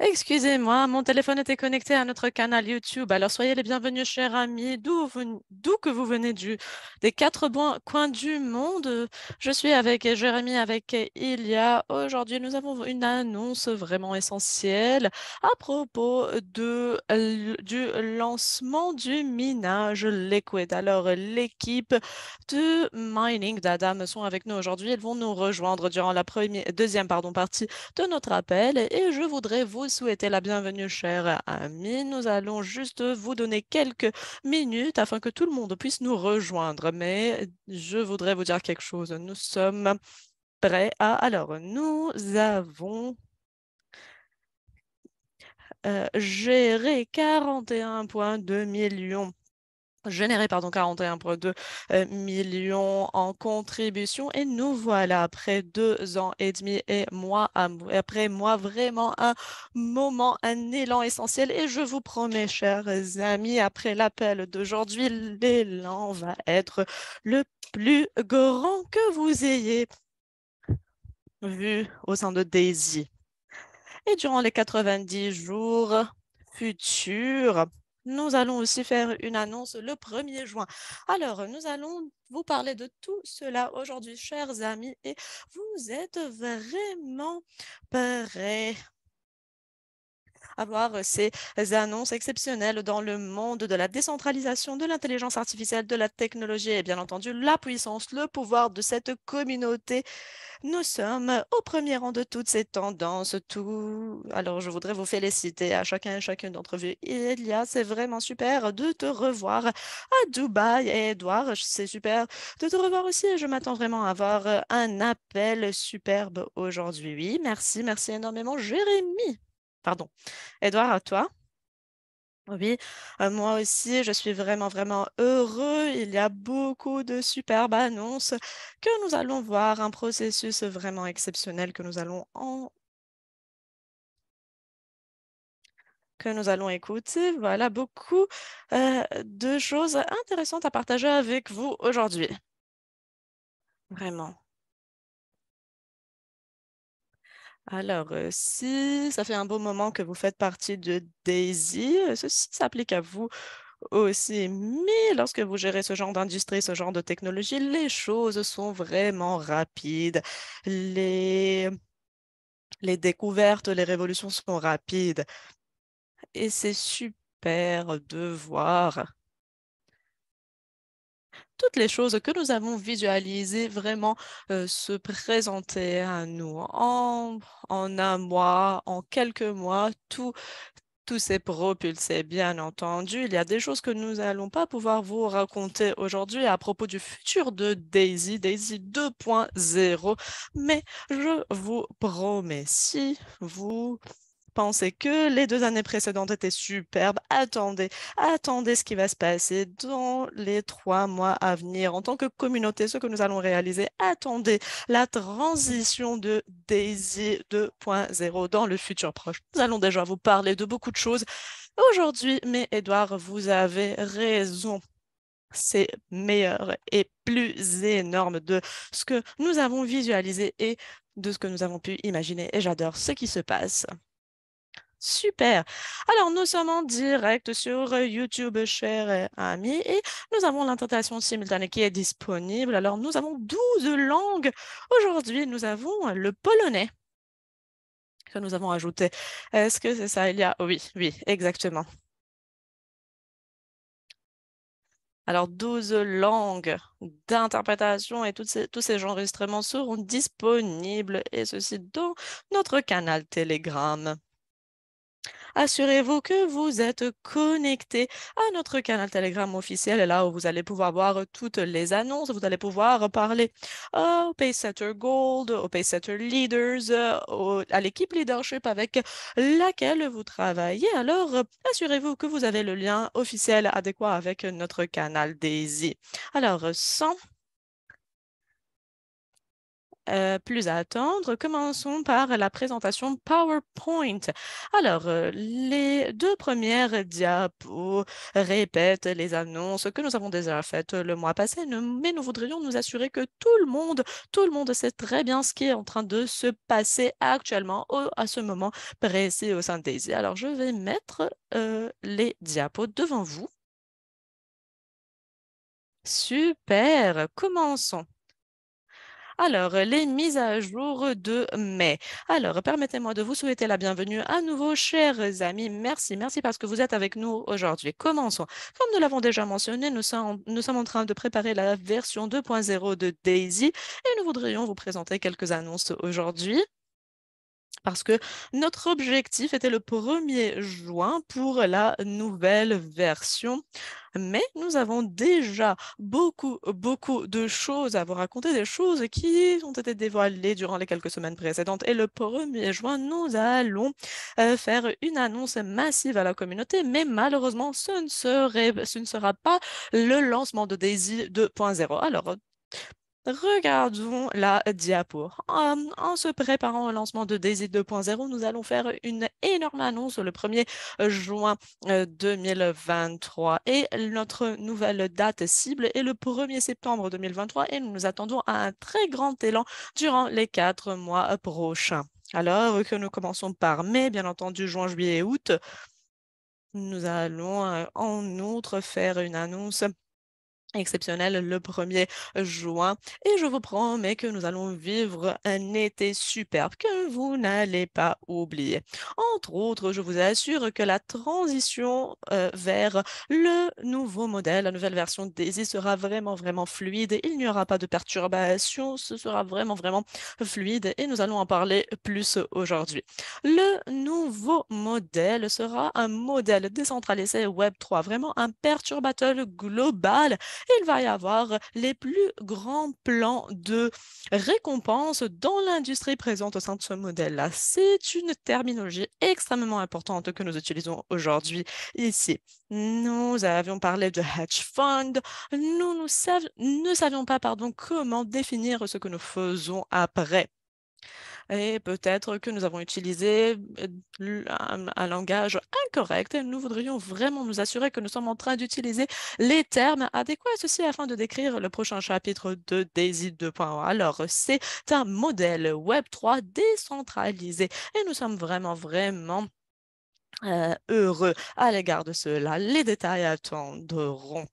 Excusez-moi, mon téléphone était connecté à notre canal YouTube. Alors soyez les bienvenus, chers amis, d'où que vous venez du, des quatre coins du monde. Je suis avec Jérémy, avec Ilia. Aujourd'hui, nous avons une annonce vraiment essentielle à propos du lancement du minage Liquid. Alors l'équipe de Mining d'Adam sont avec nous aujourd'hui. Elles vont nous rejoindre durant la première, deuxième pardon, partie de notre appel et je voudrais vous souhaiter la bienvenue, chers amis. Nous allons juste vous donner quelques minutes afin que tout le monde puisse nous rejoindre. Mais je voudrais vous dire quelque chose. Nous sommes prêts à... Alors, nous avons... Euh, géré 41,2 millions généré pardon, 41,2 euh, millions en contribution et nous voilà après deux ans et demi et moi après moi vraiment un moment, un élan essentiel et je vous promets chers amis après l'appel d'aujourd'hui l'élan va être le plus grand que vous ayez vu au sein de Daisy. Et durant les 90 jours futurs, nous allons aussi faire une annonce le 1er juin. Alors, nous allons vous parler de tout cela aujourd'hui, chers amis, et vous êtes vraiment prêts avoir euh, ces annonces exceptionnelles dans le monde de la décentralisation, de l'intelligence artificielle, de la technologie et bien entendu la puissance, le pouvoir de cette communauté. Nous sommes au premier rang de toutes ces tendances. Tout... Alors, je voudrais vous féliciter à chacun et chacune d'entre vous. Elia, c'est vraiment super de te revoir à Dubaï. Et Edouard, c'est super de te revoir aussi. Je m'attends vraiment à avoir un appel superbe aujourd'hui. Oui, merci, merci énormément, Jérémy. Pardon. Edouard, à toi. Oui, euh, moi aussi, je suis vraiment, vraiment heureux. Il y a beaucoup de superbes annonces que nous allons voir, un processus vraiment exceptionnel que nous allons en... que nous allons écouter. Voilà, beaucoup euh, de choses intéressantes à partager avec vous aujourd'hui. Vraiment. Alors, euh, si ça fait un beau moment que vous faites partie de Daisy, euh, ceci s'applique à vous aussi. Mais lorsque vous gérez ce genre d'industrie, ce genre de technologie, les choses sont vraiment rapides. Les, les découvertes, les révolutions sont rapides. Et c'est super de voir toutes les choses que nous avons visualisées vraiment euh, se présenter à nous en, un mois, en quelques mois, tout, tout s'est propulsé, bien entendu. Il y a des choses que nous n'allons pas pouvoir vous raconter aujourd'hui à propos du futur de Daisy, Daisy 2.0. Mais je vous promets, si vous pensez que les deux années précédentes étaient superbes. Attendez, attendez ce qui va se passer dans les trois mois à venir. En tant que communauté, ce que nous allons réaliser, attendez la transition de Daisy 2.0 dans le futur proche. Nous allons déjà vous parler de beaucoup de choses aujourd'hui, mais Edouard, vous avez raison c'est meilleur et plus énorme de ce que nous avons visualisé et de ce que nous avons pu imaginer. Et j'adore ce qui se passe. Super. Alors, nous sommes en direct sur euh, YouTube, chers euh, amis, et nous avons l'interprétation simultanée qui est disponible. Alors, nous avons 12 langues. Aujourd'hui, nous avons euh, le polonais que nous avons ajouté. Est-ce que c'est ça, Elia Oui, oui, exactement. Alors, 12 langues d'interprétation et tous ces enregistrements seront disponibles, et ceci dans notre canal Telegram. Assurez-vous que vous êtes connecté à notre canal Telegram officiel, là où vous allez pouvoir voir euh, toutes les annonces, vous allez pouvoir parler euh, au Paysetter Gold, au Paysetter Leaders, euh, à l'équipe leadership avec laquelle vous travaillez. Alors, assurez-vous que vous avez le lien officiel adéquat avec notre canal Daisy. Alors, sans euh, plus à attendre, commençons par la présentation PowerPoint. Alors, euh, les deux premières diapos répètent les annonces que nous avons déjà faites le mois passé, mais nous voudrions nous assurer que tout le monde, tout le monde sait très bien ce qui est en train de se passer actuellement à ce moment précis au sein de Alors, je vais mettre euh, les diapos devant vous. Super, commençons. Alors, euh, les mises à jour de mai. Alors, permettez-moi de vous souhaiter la bienvenue à nouveau, chers amis. Merci, merci parce que vous êtes avec nous aujourd'hui. Commençons. Comme nous l'avons déjà mentionné, nous sommes, nous sommes en train de préparer la version 2.0 de Daisy et nous voudrions vous présenter quelques annonces aujourd'hui parce que notre objectif était le 1er juin pour la nouvelle version. Mais nous avons déjà beaucoup, beaucoup de choses à vous raconter, des choses qui ont été dévoilées durant les quelques semaines précédentes. Et le 1er juin, nous allons euh, faire une annonce massive à la communauté, mais malheureusement, ce ne, serait, ce ne sera pas le lancement de Daisy 2.0. Alors, Regardons la diapo. Hum, en, se préparant au lancement de Daisy 2.0, nous allons faire une énorme annonce le 1er euh, juin 2023 euh, et notre nouvelle date cible est le 1er septembre 2023 et nous nous attendons à un très grand élan durant les quatre mois euh, prochains. Alors que nous commençons par mai, bien entendu juin, juillet et août, nous allons en outre faire une annonce exceptionnel le 1er juin et je vous promets que nous allons vivre un été superbe que vous n'allez pas oublier. Entre autres, je vous assure que la transition euh, vers le nouveau modèle, la nouvelle version Daisy sera vraiment vraiment fluide il n'y aura pas de perturbations, ce sera vraiment vraiment fluide et nous allons en parler plus aujourd'hui. Le nouveau modèle sera un modèle décentralisé Web3, vraiment un perturbateur global il va y avoir euh, les plus grands plans de récompense dans l'industrie présente au sein de ce modèle-là. C'est une terminologie extrêmement importante que nous utilisons aujourd'hui ici. Nous avions parlé de hedge fund. Nous, ne savions pas pardon, comment définir ce que nous faisons après et peut-être que nous avons utilisé euh, un, langage incorrect nous voudrions vraiment nous assurer que nous sommes en train d'utiliser les termes adéquats à ceci afin de décrire le prochain chapitre de Daisy 2.0. Alors, c'est un modèle Web3 décentralisé et nous sommes vraiment, vraiment euh, heureux à l'égard de cela. Les détails attendront.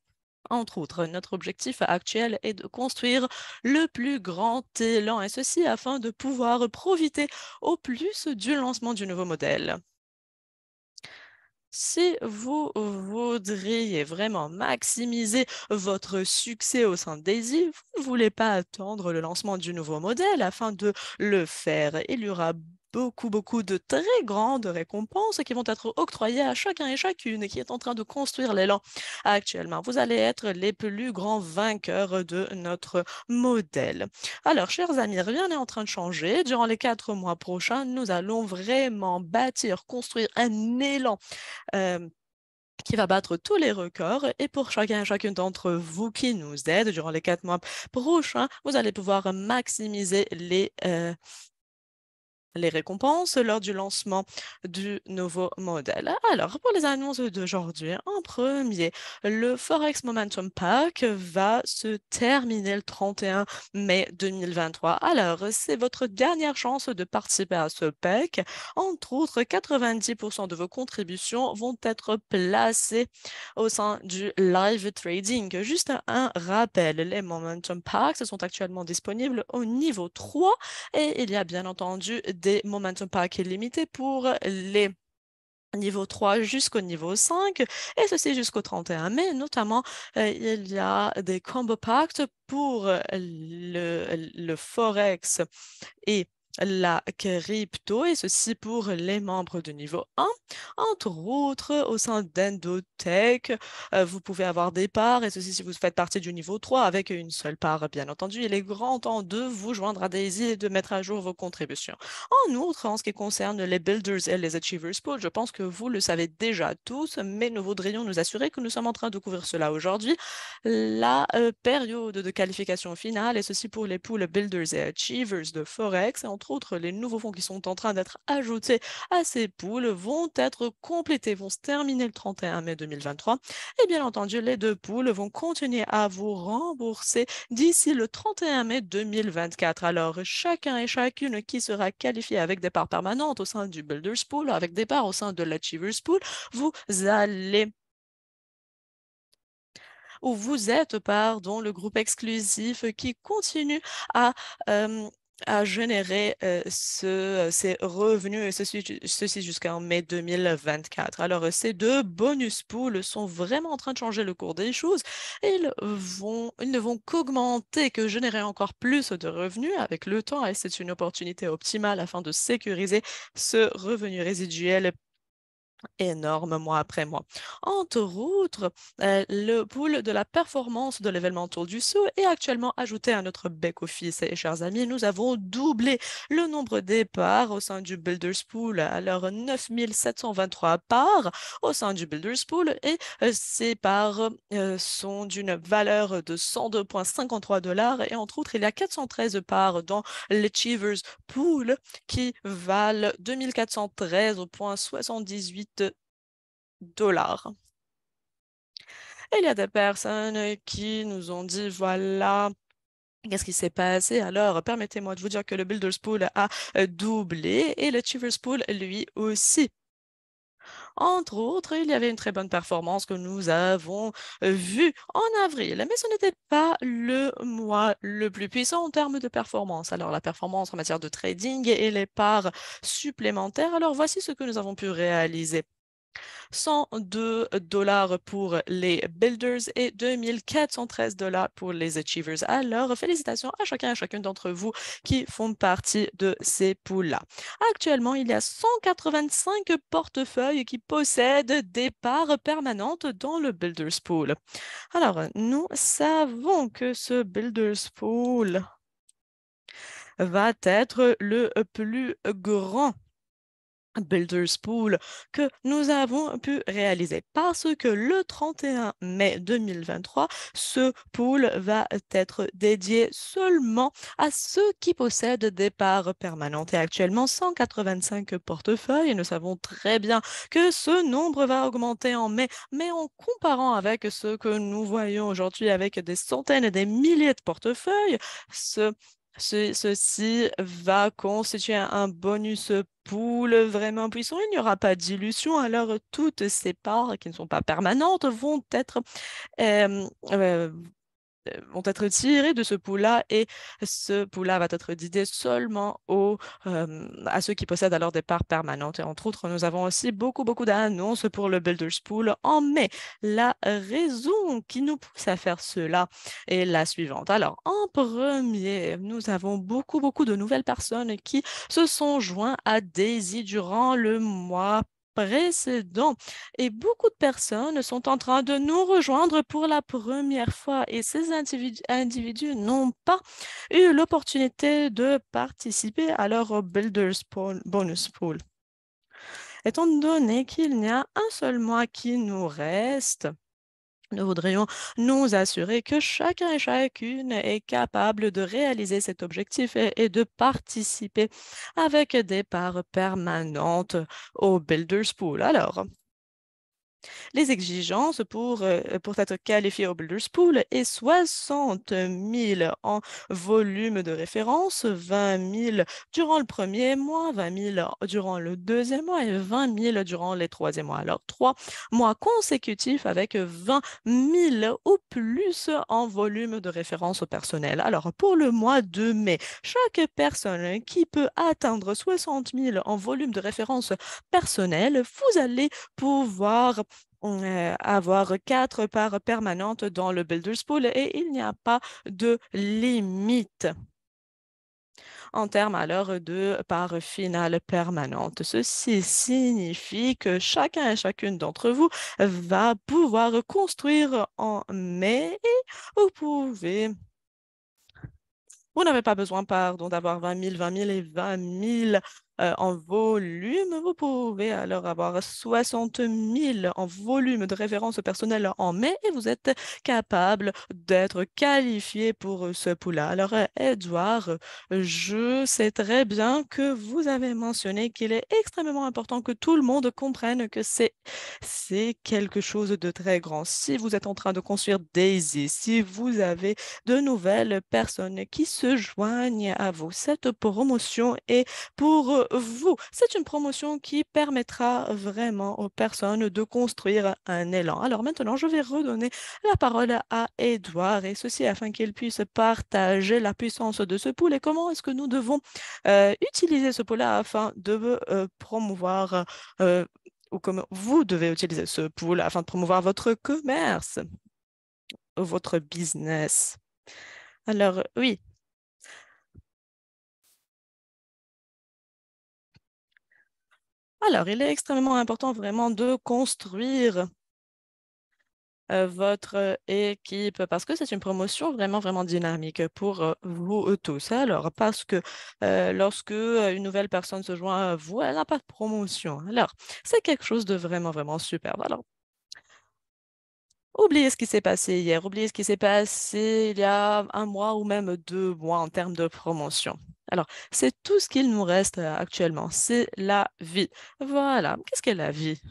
Entre autres, notre objectif actuel est de construire le plus grand élan, et ceci afin de pouvoir profiter au plus du lancement du nouveau modèle. Si vous voudriez vraiment maximiser votre succès au sein de vous ne voulez pas attendre le lancement du nouveau modèle afin de le faire. Il y aura beaucoup, beaucoup de très grandes récompenses qui vont être octroyées à chacun et chacune qui est en train de construire l'élan actuellement. Vous allez être les plus grands vainqueurs de notre modèle. Alors, chers amis, rien n'est en train de changer. Durant les quatre mois prochains, nous allons vraiment bâtir, construire un élan. Euh, qui va battre tous les records. Et pour chacun et chacune d'entre vous qui nous aide durant les quatre mois prochains, vous allez pouvoir maximiser les, euh, les récompenses lors du lancement du nouveau modèle. Alors, pour les annonces d'aujourd'hui, en premier, le Forex Momentum Pack va se terminer le 31 mai 2023. Alors, c'est votre dernière chance de participer à ce pack. Entre autres, 90% de vos contributions vont être placées au sein du live trading. Juste un rappel, les Momentum Packs sont actuellement disponibles au niveau 3 et il y a bien entendu des des momentum packs limité pour les niveau 3 jusqu'au niveau 5, et ceci jusqu'au 31 mai. Notamment, euh, il y a des combo packs pour le, le Forex et la crypto et ceci pour les membres de niveau 1. Entre autres, au sein d'Endotech, euh, vous pouvez avoir des parts et ceci si vous faites partie du niveau 3 avec une seule part, bien entendu. Il est grand temps de vous joindre à Daisy et de mettre à jour vos contributions. En outre, en ce qui concerne les Builders et les Achievers Pools, je pense que vous le savez déjà tous, mais nous voudrions nous assurer que nous sommes en train de couvrir cela aujourd'hui. La euh, période de qualification finale et ceci pour les pools Builders et Achievers de Forex entre les nouveaux fonds qui sont en train d'être ajoutés à ces poules vont être complétés, vont se terminer le 31 mai 2023. Et bien entendu, les deux poules vont continuer à vous rembourser d'ici le 31 mai 2024. Alors, chacun et chacune qui sera qualifié avec des parts permanentes au sein du Builders Pool, avec des parts au sein de l'Achievers Pool, vous allez ou vous êtes, pardon, le groupe exclusif qui continue à euh, à générer euh, euh, ces revenus, et ceci, jusqu'en mai 2024. Alors, euh, ces deux bonus pools sont vraiment en train de changer le cours des choses. ils, vont, ils ne vont qu'augmenter, que générer encore plus de revenus avec le temps. Et c'est une opportunité optimale afin de sécuriser ce revenu résiduel énorme mois après mois. Entre autres, euh, le pool de la performance de l'événement Tour du Sceau est actuellement ajouté à notre back-office. Et chers amis, nous avons doublé le nombre des parts au sein du Builders Pool, alors 9723 parts au sein du Builders Pool, et euh, ces parts euh, sont d'une valeur de 102,53 dollars. Et entre autres, il y a 413 parts dans l'Achievers Pool qui valent 2413,78 dollars. il y a des personnes qui nous ont dit, voilà, Qu'est-ce qui s'est passé? Alors, permettez-moi de vous dire que le Builder's Pool a euh, doublé et le chever's Pool, lui aussi. Entre autres, il y avait une très bonne performance que nous avons euh, vue en avril, mais ce n'était pas le mois le plus puissant en termes de performance. Alors la performance en matière de trading et les parts supplémentaires, alors voici ce que nous avons pu réaliser 102 dollars pour les builders et 2413 dollars pour les achievers. Alors, félicitations à chacun et à chacune d'entre vous qui font partie de ces pools là Actuellement, il y a 185 portefeuilles qui possèdent des parts permanentes dans le builders pool. Alors, nous savons que ce builders pool va être le plus grand Builders Pool que nous avons pu réaliser parce que le 31 mai 2023, ce pool va être dédié seulement à ceux qui possèdent des parts permanentes et actuellement 185 portefeuilles nous savons très bien que ce nombre va augmenter en mai, mais en comparant avec ce que nous voyons aujourd'hui avec des centaines et des milliers de portefeuilles, ce ceci va constituer un bonus poule vraiment puissant. Il n'y aura pas d'illusion. Alors, toutes ces parts qui ne sont pas permanentes vont être euh, euh, vont être tirés de ce pool-là et ce pool-là va être dédié seulement aux, euh, à ceux qui possèdent alors des parts permanentes. Et entre autres, nous avons aussi beaucoup, beaucoup d'annonces pour le Builders Pool en mai. La raison qui nous pousse à faire cela est la suivante. Alors, en premier, nous avons beaucoup, beaucoup de nouvelles personnes qui se sont joints à Daisy durant le mois précédent. Et beaucoup de personnes sont en train de nous rejoindre pour la première fois et ces individus n'ont pas eu l'opportunité de participer à leur Builders Bonus Pool. Étant donné qu'il n'y a un seul mois qui nous reste, nous voudrions nous assurer que chacun et chacune est capable de réaliser cet objectif et, de participer avec des parts permanentes au Builders Pool. Alors, les exigences pour, euh, pour qualifié au Builders Pool est 60 000 en volume de référence, 20 000 durant le premier mois, 20 000 durant le deuxième mois et 20 000 durant les troisième mois. Alors, trois mois consécutifs avec 20 000 ou plus en volume de référence au personnel. Alors, pour le mois de mai, chaque personne qui peut atteindre 60 000 en volume de référence personnelle vous allez pouvoir euh, avoir quatre parts permanentes dans le Builder's Pool et il n'y a pas de limite en termes alors de parts finales permanentes. Ceci signifie que chacun et chacune d'entre vous va pouvoir construire en mai et vous pouvez... Vous n'avez pas besoin, pardon, d'avoir 20 000, 20 000 et 20 000 euh, en volume, vous pouvez alors avoir 60 000 en volume de références personnelles en mai et vous êtes capable d'être qualifié pour euh, ce pool-là. Alors, euh, Edouard, je sais très bien que vous avez mentionné qu'il est extrêmement important que tout le monde comprenne que c'est quelque chose de très grand. Si vous êtes en train de construire Daisy, si vous avez de nouvelles personnes qui se joignent à vous, cette promotion est pour vous. C'est une promotion qui permettra vraiment aux personnes de construire un élan. Alors maintenant, je vais redonner la parole à Edouard et ceci afin qu'il puisse partager la puissance de ce pool et comment est-ce que nous devons euh, utiliser ce pool-là afin de euh, promouvoir euh, ou comment vous devez utiliser ce pool afin de promouvoir votre commerce, votre business. Alors oui, Alors, il est extrêmement important vraiment de construire euh, votre euh, équipe parce que c'est une promotion vraiment vraiment dynamique pour euh, vous tous. Alors parce que lorsque une nouvelle personne se joint à vous, elle n'a pas de promotion. Alors c'est quelque chose de vraiment vraiment superbe. Alors Oubliez ce qui s'est passé hier, oubliez ce qui s'est passé il y a un mois ou même deux mois en termes de promotion. Alors, c'est tout ce qu'il nous reste euh, actuellement, c'est la vie. Voilà, qu'est-ce qu'est la vie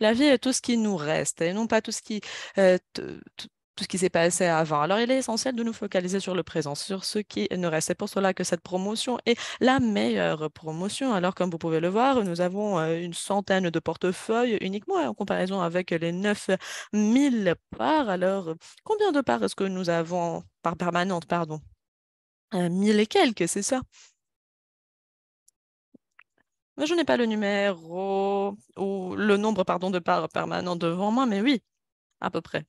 La vie est tout ce qui nous reste et non pas tout ce qui, euh, tout ce qui s'est passé avant. Alors, il est essentiel de nous focaliser sur le présent, sur ce qui nous reste. C'est pour cela que cette promotion est la meilleure promotion. Alors, comme vous pouvez le voir, nous avons euh, une centaine de portefeuilles uniquement en comparaison avec les 9000 parts. Alors, combien de parts est-ce que nous avons par permanente, pardon euh, mille et quelques, c'est ça. Mais je n'ai pas le numéro ou le nombre pardon, de parts permanentes devant moi, mais oui, à peu près.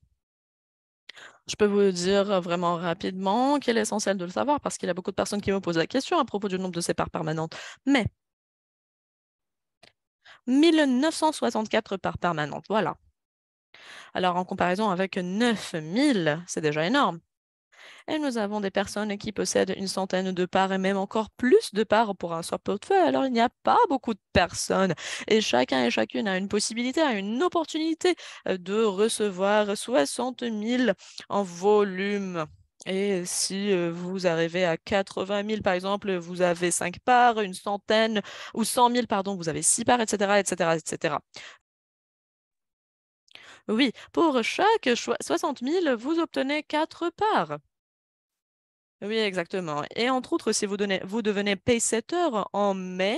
Je peux vous dire vraiment rapidement qu'il est essentiel de le savoir parce qu'il y a beaucoup de personnes qui me posent la question à propos du nombre de ces parts permanentes. Mais 1964 parts permanentes, voilà. Alors en comparaison avec 9000, c'est déjà énorme. Et nous avons des personnes qui possèdent une centaine de parts et même encore plus de parts pour un de portefeuille. Alors, il n'y a pas beaucoup de personnes et chacun et chacune a une possibilité, a une opportunité euh, de recevoir 60 000 en volume. Et si euh, vous arrivez à 80 000, par exemple, vous avez 5 parts, une centaine, ou 100 000, pardon, vous avez 6 parts, etc., etc., etc. Oui, pour chaque 60 000, vous obtenez 4 parts. Oui, exactement. Et entre autres, si vous, donnez, vous devenez paysetter en mai,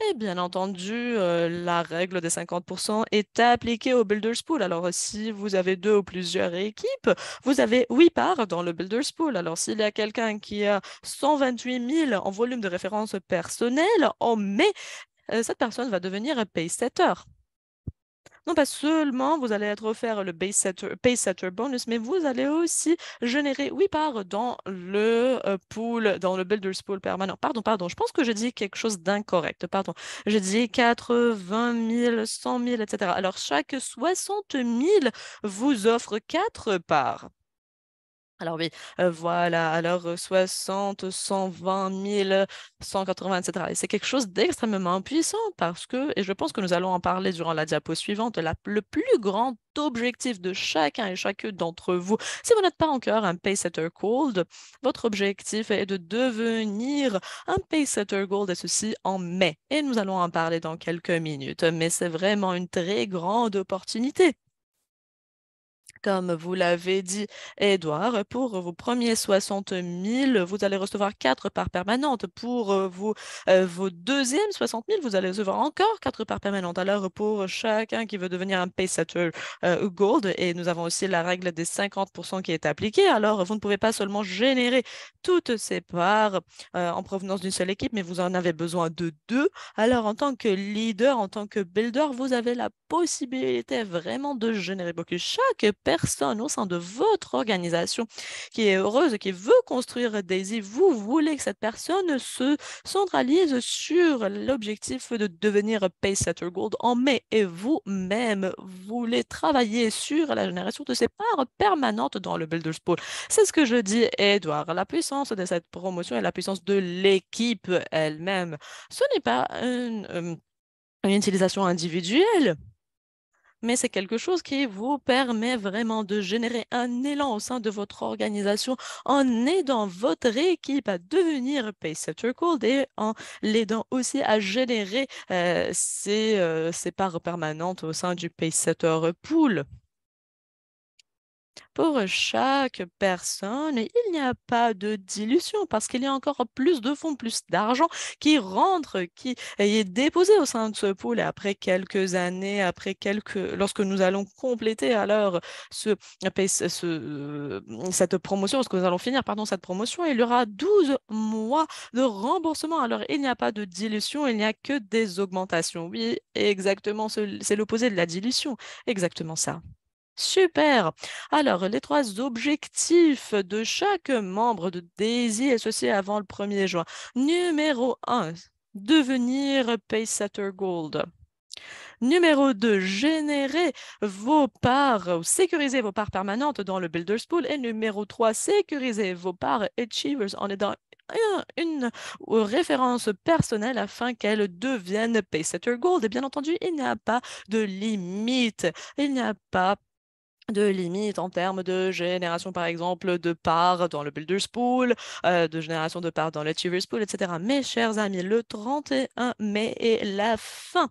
et eh bien entendu, euh, la règle des 50% est appliquée au Builders Pool. Alors, si vous avez deux ou plusieurs équipes, vous avez huit parts dans le Builders Pool. Alors, s'il y a quelqu'un qui a 128 000 en volume de référence personnelle en mai, euh, cette personne va devenir paysetter non pas seulement vous allez être offert le base setter, bonus, mais vous allez aussi générer 8 parts dans le euh, pool, dans le builder's pool permanent. Pardon, pardon, je pense que j'ai dit quelque chose d'incorrect. Pardon, j'ai dit 80 000, 100 000, etc. Alors, chaque 60 000 vous offre 4 parts. Alors oui, voilà, alors 60, 120 180, etc. Et c'est quelque chose d'extrêmement puissant parce que, et je pense que nous allons en parler durant la diapo suivante, le plus grand objectif de chacun et chacune d'entre vous, si vous n'êtes pas encore un paysetter gold, votre objectif est de devenir un paysetter gold et ceci en mai. Et nous allons en parler dans quelques minutes, mais c'est vraiment une très grande opportunité comme vous l'avez dit, Edouard, pour vos premiers 60 000, vous allez recevoir quatre parts permanentes. Pour euh, vos, euh, vos deuxièmes 60 000, vous allez recevoir encore quatre parts permanentes. Alors, pour chacun qui veut devenir un Paysetter euh, gold, et nous avons aussi la règle des 50 qui est appliquée, alors vous ne pouvez pas seulement générer toutes ces parts en provenance d'une seule équipe, mais vous en avez besoin de deux. Alors, en tant que leader, en tant que builder, vous avez la possibilité vraiment de générer beaucoup. Chaque personne au sein de votre organisation qui est heureuse, qui veut construire Daisy, vous voulez que cette personne se centralise sur l'objectif de devenir Paysetter Gold en mai et vous-même voulez travailler sur la génération de ces parts permanentes dans le Builders Pool. C'est ce que je dis, Edouard. La puissance de cette promotion et la puissance de l'équipe elle-même. Ce n'est pas une euh, utilisation individuelle mais c'est quelque chose qui vous permet vraiment de générer un élan au sein de votre organisation en aidant votre équipe à devenir Paysetter Cold et en l'aidant aussi à générer ses, euh, ses euh, parts permanentes au sein du Paysetter Pool. Pour chaque personne, il n'y a pas de dilution parce qu'il y a encore plus de fonds, plus d'argent qui rentre, qui est déposé au sein de ce pool. Et après quelques années, après quelques, lorsque nous allons compléter alors euh, cette promotion, lorsque nous allons finir pardon, cette promotion, il y aura 12 mois de remboursement. Alors, il n'y a pas de dilution, il n'y a que des augmentations. Oui, exactement, c'est l'opposé de la dilution. Exactement ça. Super. Alors, les trois objectifs de chaque membre de Daisy associé avant le 1er juin. Numéro 1, devenir Paysetter Gold. Numéro 2, générer vos parts ou sécuriser vos parts permanentes dans le Builders Pool. Et numéro 3, sécuriser vos parts Achievers en aidant une référence personnelle afin qu'elle devienne Paysetter Gold. Et bien entendu, il n'y a pas de limite. Il n'y a pas de limites en termes de génération, par exemple, de parts dans le Builder's Pool, euh, de génération de parts dans le Achiever's Pool, etc. Mes chers amis, le 31 mai est la fin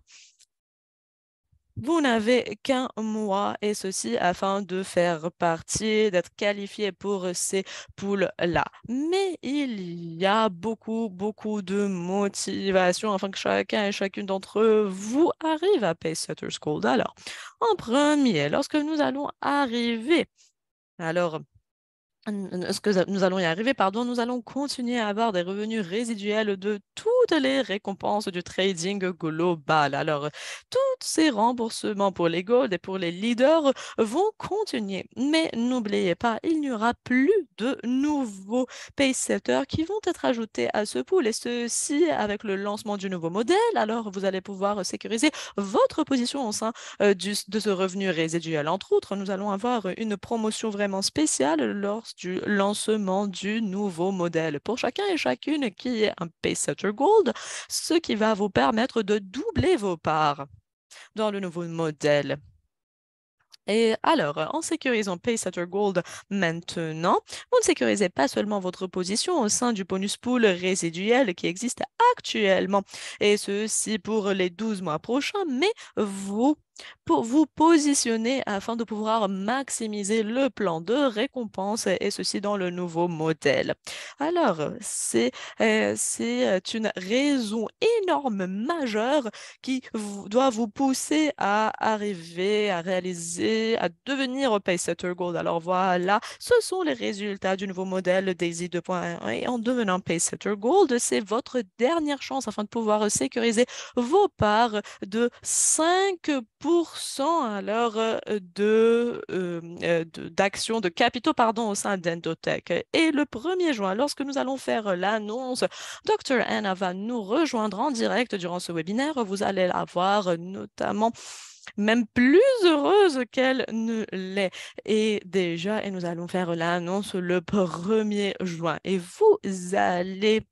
vous n'avez qu'un mois et ceci afin de faire partie, d'être qualifié pour ces poules-là. Mais il y a beaucoup, beaucoup de motivation afin que chacun et chacune d'entre vous arrive à payer Setter's School. Alors, en premier, lorsque nous allons arriver, alors, ce nous allons y arriver, pardon, nous allons continuer à avoir des revenus résiduels de tous les récompenses du trading global. Alors, tous ces remboursements pour les Gold et pour les leaders vont continuer. Mais n'oubliez pas, il n'y aura plus de nouveaux setters qui vont être ajoutés à ce pool. Et ceci avec le lancement du nouveau modèle. Alors, vous allez pouvoir sécuriser votre position au sein euh, de ce revenu résiduel. Entre autres, nous allons avoir une promotion vraiment spéciale lors du lancement du nouveau modèle. Pour chacun et chacune qui est un paysetter gold, ce qui va vous permettre de doubler vos parts dans le nouveau modèle. Et alors, en sécurisant Paysetter Gold maintenant, vous ne sécurisez pas seulement votre position au sein du bonus pool résiduel qui existe actuellement, et ceci pour les 12 mois prochains, mais vous pour vous positionner afin de pouvoir maximiser le plan de récompense et ceci dans le nouveau modèle. Alors, c'est euh, c'est euh, une raison énorme, majeure, qui doit vous pousser à arriver, à réaliser, à devenir Paysetter Gold. Alors voilà, ce sont les résultats du nouveau modèle Daisy 2.1 et en devenant Paysetter Gold, c'est votre dernière chance afin de pouvoir sécuriser vos parts de 5% alors euh, de, euh, euh, d'action de, capitaux pardon, au sein d'Endotech. Et le 1er juin, lorsque nous allons faire l'annonce, Dr. Anna va nous rejoindre en direct durant ce webinaire. Vous allez la voir notamment même plus heureuse qu'elle ne l'est. Et déjà, et nous allons faire l'annonce le 1er juin. Et vous allez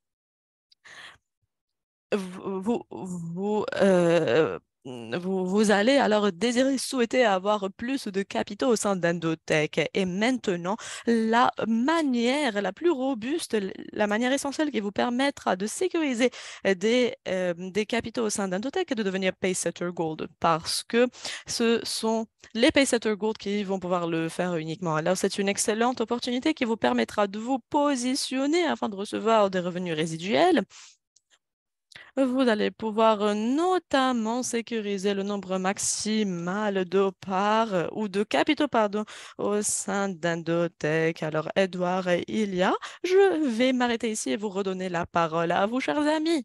vous, vous, allez alors désirer souhaiter avoir plus de capitaux au sein d'Endotech. Et maintenant, la manière la plus robuste, la manière essentielle qui vous permettra de sécuriser des, euh, des capitaux au sein d'Endotech est de devenir Paysetter Gold parce que ce sont les Paysetter Gold qui vont pouvoir le faire uniquement. Alors, c'est une excellente opportunité qui vous permettra de vous positionner afin de recevoir des revenus résiduels vous allez pouvoir euh, notamment sécuriser le nombre maximal de parts euh, ou de capitaux pardon, au sein d'Indothèque. Alors, Edouard et Ilia, je vais m'arrêter ici et vous redonner la parole à vous, chers amis.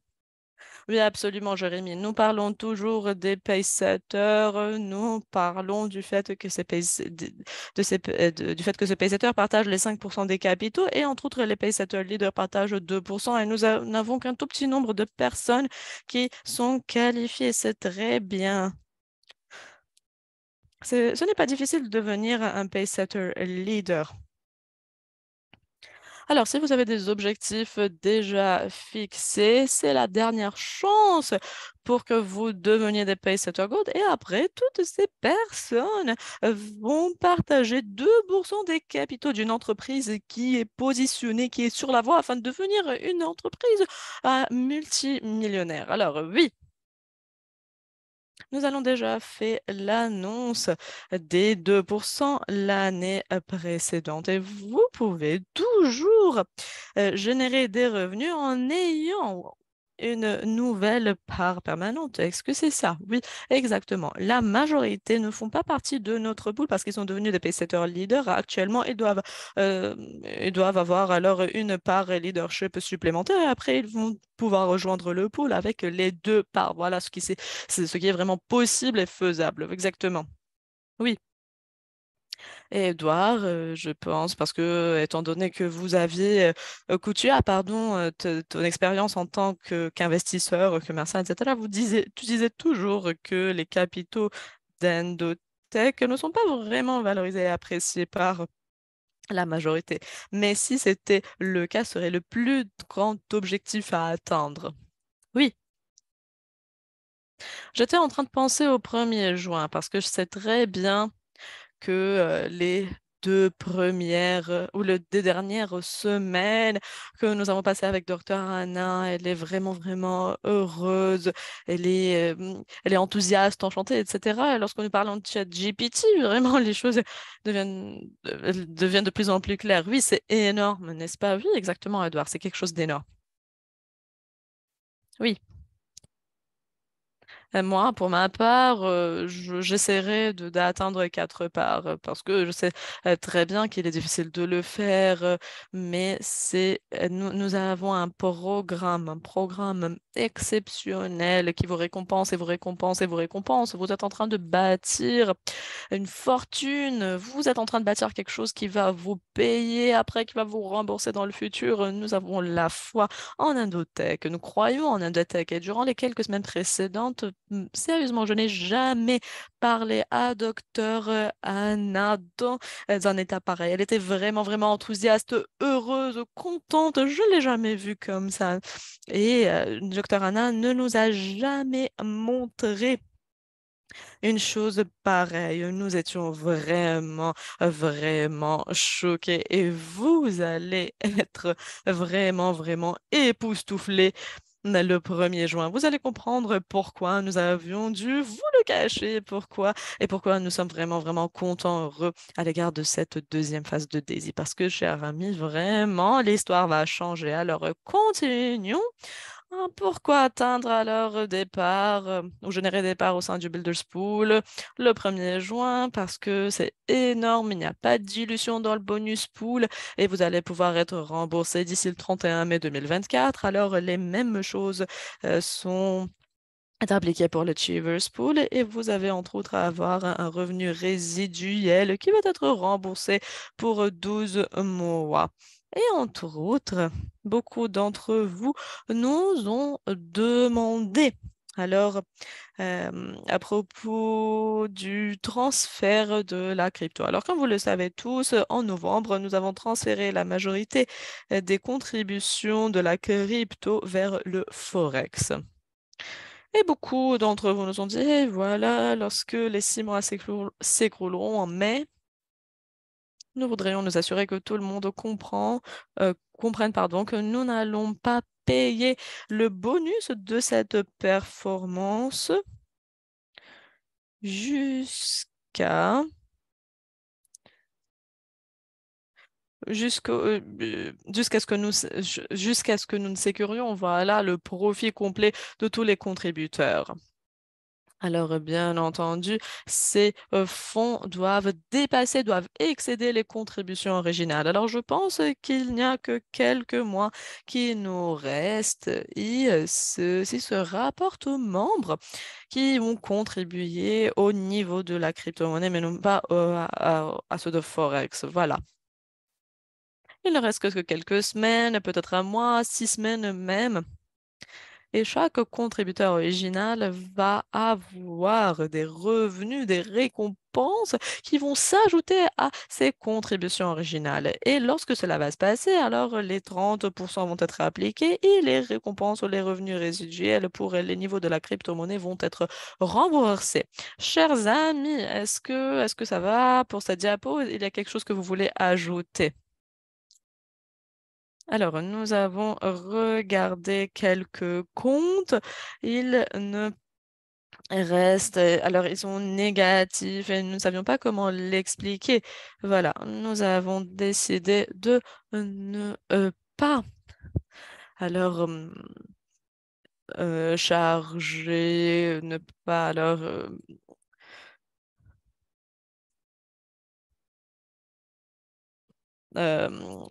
Oui, absolument, Jérémy. Nous parlons toujours des setters. Nous parlons du fait que ces, pays, de, euh, du fait que les 5% des capitaux et entre autres, les pays-setters leaders partagent 2%. Et nous n'avons qu'un tout petit nombre de personnes qui sont qualifiées. C'est très bien. Ce n'est pas difficile de devenir un paysetter leader. Alors, si vous avez des objectifs euh, déjà fixés, c'est la dernière chance pour que vous deveniez des setter gold. Et après, toutes ces personnes vont partager 2% des capitaux d'une entreprise qui est positionnée, qui est sur la voie afin de devenir une entreprise euh, multimillionnaire. Alors, oui, nous allons déjà fait l'annonce des 2% l'année précédente et vous pouvez toujours euh, générer des revenus en ayant une nouvelle part permanente. Est-ce que c'est ça Oui, exactement. La majorité ne font pas partie de notre pool parce qu'ils sont devenus des paysetters leaders actuellement et doivent, ils euh, doivent avoir alors une part leadership supplémentaire. après, ils vont pouvoir rejoindre le pool avec les deux parts. Voilà ce qui est vraiment possible et faisable. Exactement. Oui, et Edouard, euh, je pense, parce que étant donné que vous aviez à euh, ah, pardon, euh, ton expérience en tant qu'investisseur, commerçant, etc., vous disiez, tu disais toujours que les capitaux d'Endotech ne sont pas vraiment valorisés et appréciés par la majorité. Mais si c'était le cas, serait le plus grand objectif à atteindre. Oui, J'étais en train de penser au 1er juin parce que je sais très bien que euh, les deux premières euh, ou les deux dernières semaines que nous avons passées avec Dr Anna. Elle est vraiment, vraiment heureuse. Elle est, euh, elle est enthousiaste, enchantée, etc. lorsqu'on nous parle de chat GPT, vraiment, les choses deviennent, deviennent de plus en plus claires. Oui, c'est énorme, n'est-ce pas Oui, exactement, Edouard. C'est quelque chose d'énorme. Oui. Euh, moi, pour ma part, euh, j'essaierai d'atteindre quatre parts euh, parce que je sais très bien qu'il est difficile de le faire, mais c'est nous, nous, avons un programme, un programme exceptionnel qui vous récompense et vous récompense et vous récompense. Vous êtes en train de bâtir une fortune, vous êtes en train de bâtir quelque chose qui va vous payer après, qui va vous rembourser dans le futur. Nous avons la foi en Indotech, nous croyons en Indotech et durant les quelques semaines précédentes, Mmh, sérieusement, je n'ai jamais parlé à docteur Anna dans un état pareil. Elle était vraiment, vraiment enthousiaste, heureuse, contente. Je l'ai jamais vue comme ça. Et euh, docteur Anna ne nous a jamais montré une chose pareille. Nous étions vraiment, vraiment choqués et vous allez être vraiment, vraiment époustouflés le 1er juin. Vous allez comprendre pourquoi nous avions dû vous le cacher, pourquoi et pourquoi nous sommes vraiment, vraiment contents, heureux à l'égard de cette deuxième phase de Daisy. Parce que, chers amis, vraiment, l'histoire va changer. Alors, continuons ah, pourquoi atteindre alors euh, départ euh, ou générer départ au sein du Builders Pool euh, le 1er juin parce que c'est énorme, il n'y a pas de dilution dans le bonus pool et vous allez pouvoir être remboursé d'ici le 31 mai 2024. Alors les mêmes choses sont appliquées pour le Cheevers Pool et vous avez entre autres à avoir un revenu résiduel qui va être remboursé pour 12 mois. Et entre autres, beaucoup d'entre vous nous ont demandé alors, euh, à propos du transfert de la crypto. Alors, comme vous le savez tous, en novembre, nous avons transféré la majorité euh, des contributions de la crypto vers le Forex. Et beaucoup d'entre vous nous ont dit, voilà, lorsque les six mois s'écrouleront en mai, nous voudrions nous assurer que tout le monde comprend, euh, comprenne pardon, que nous n'allons pas payer le bonus de cette performance jusqu'à euh, euh, ce que nous jusqu'à ce que nous ne sécurions voilà le profit complet de tous les contributeurs. Alors, bien entendu, ces fonds doivent dépasser, doivent excéder les contributions originales. Alors, je pense qu'il n'y a que quelques mois qui nous restent et ceci se rapporte aux membres qui ont contribué au niveau de la crypto-monnaie, mais non pas à, à ceux de Forex. Voilà. Il ne reste que quelques semaines, peut-être un mois, six semaines même et chaque contributeur original va avoir des revenus, des récompenses qui vont s'ajouter à ses contributions originales. Et lorsque cela va se passer, alors les 30% vont être appliqués et les récompenses ou les revenus résiduels pour les niveaux de la crypto-monnaie vont être remboursés. Chers amis, est-ce que, est -ce que ça va pour cette diapo Il y a quelque chose que vous voulez ajouter alors, nous avons regardé quelques comptes. Ils ne restent, euh, alors ils sont négatifs et nous ne savions pas comment l'expliquer. Voilà, nous avons décidé de ne euh, pas. Alors, hum, euh, charger, ne pas, alors... Hum,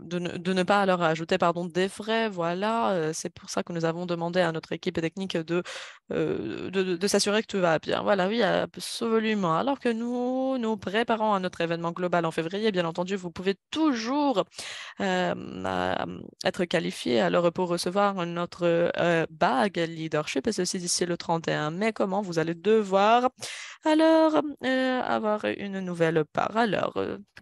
de ne, pas leur ajouter pardon, des frais. Voilà, euh, c'est pour ça que nous avons demandé à notre équipe technique euh, de, de, s'assurer que tout va bien. Voilà, oui, absolument. Alors que nous nous préparons à notre événement global en février, bien entendu, vous pouvez toujours euh, être qualifié alors pour recevoir notre bague leadership, et ceci d'ici le 31 mai. Comment vous allez devoir alors avoir une nouvelle part. Alors,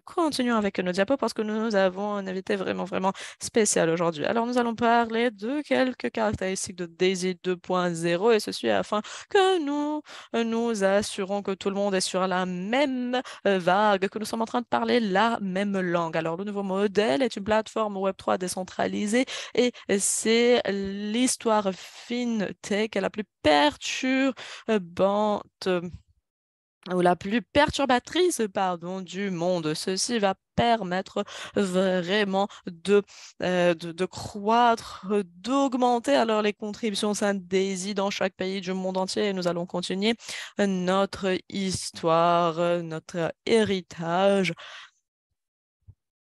continuons avec nos diapos parce que nous avons un invité vraiment, vraiment spécial aujourd'hui. Alors, nous allons parler de quelques caractéristiques de Daisy 2.0 et ceci afin que nous euh, nous assurons que tout le monde est sur la même euh, vague, que nous sommes en train de parler la même langue. Alors, le nouveau modèle est une plateforme Web3 décentralisée et c'est l'histoire fintech la plus perturbante ou la plus perturbatrice pardon, du monde. Ceci va permettre vraiment de, euh, de, croître, d'augmenter alors les contributions daisy dans chaque pays du monde entier. Et nous allons continuer notre histoire, notre héritage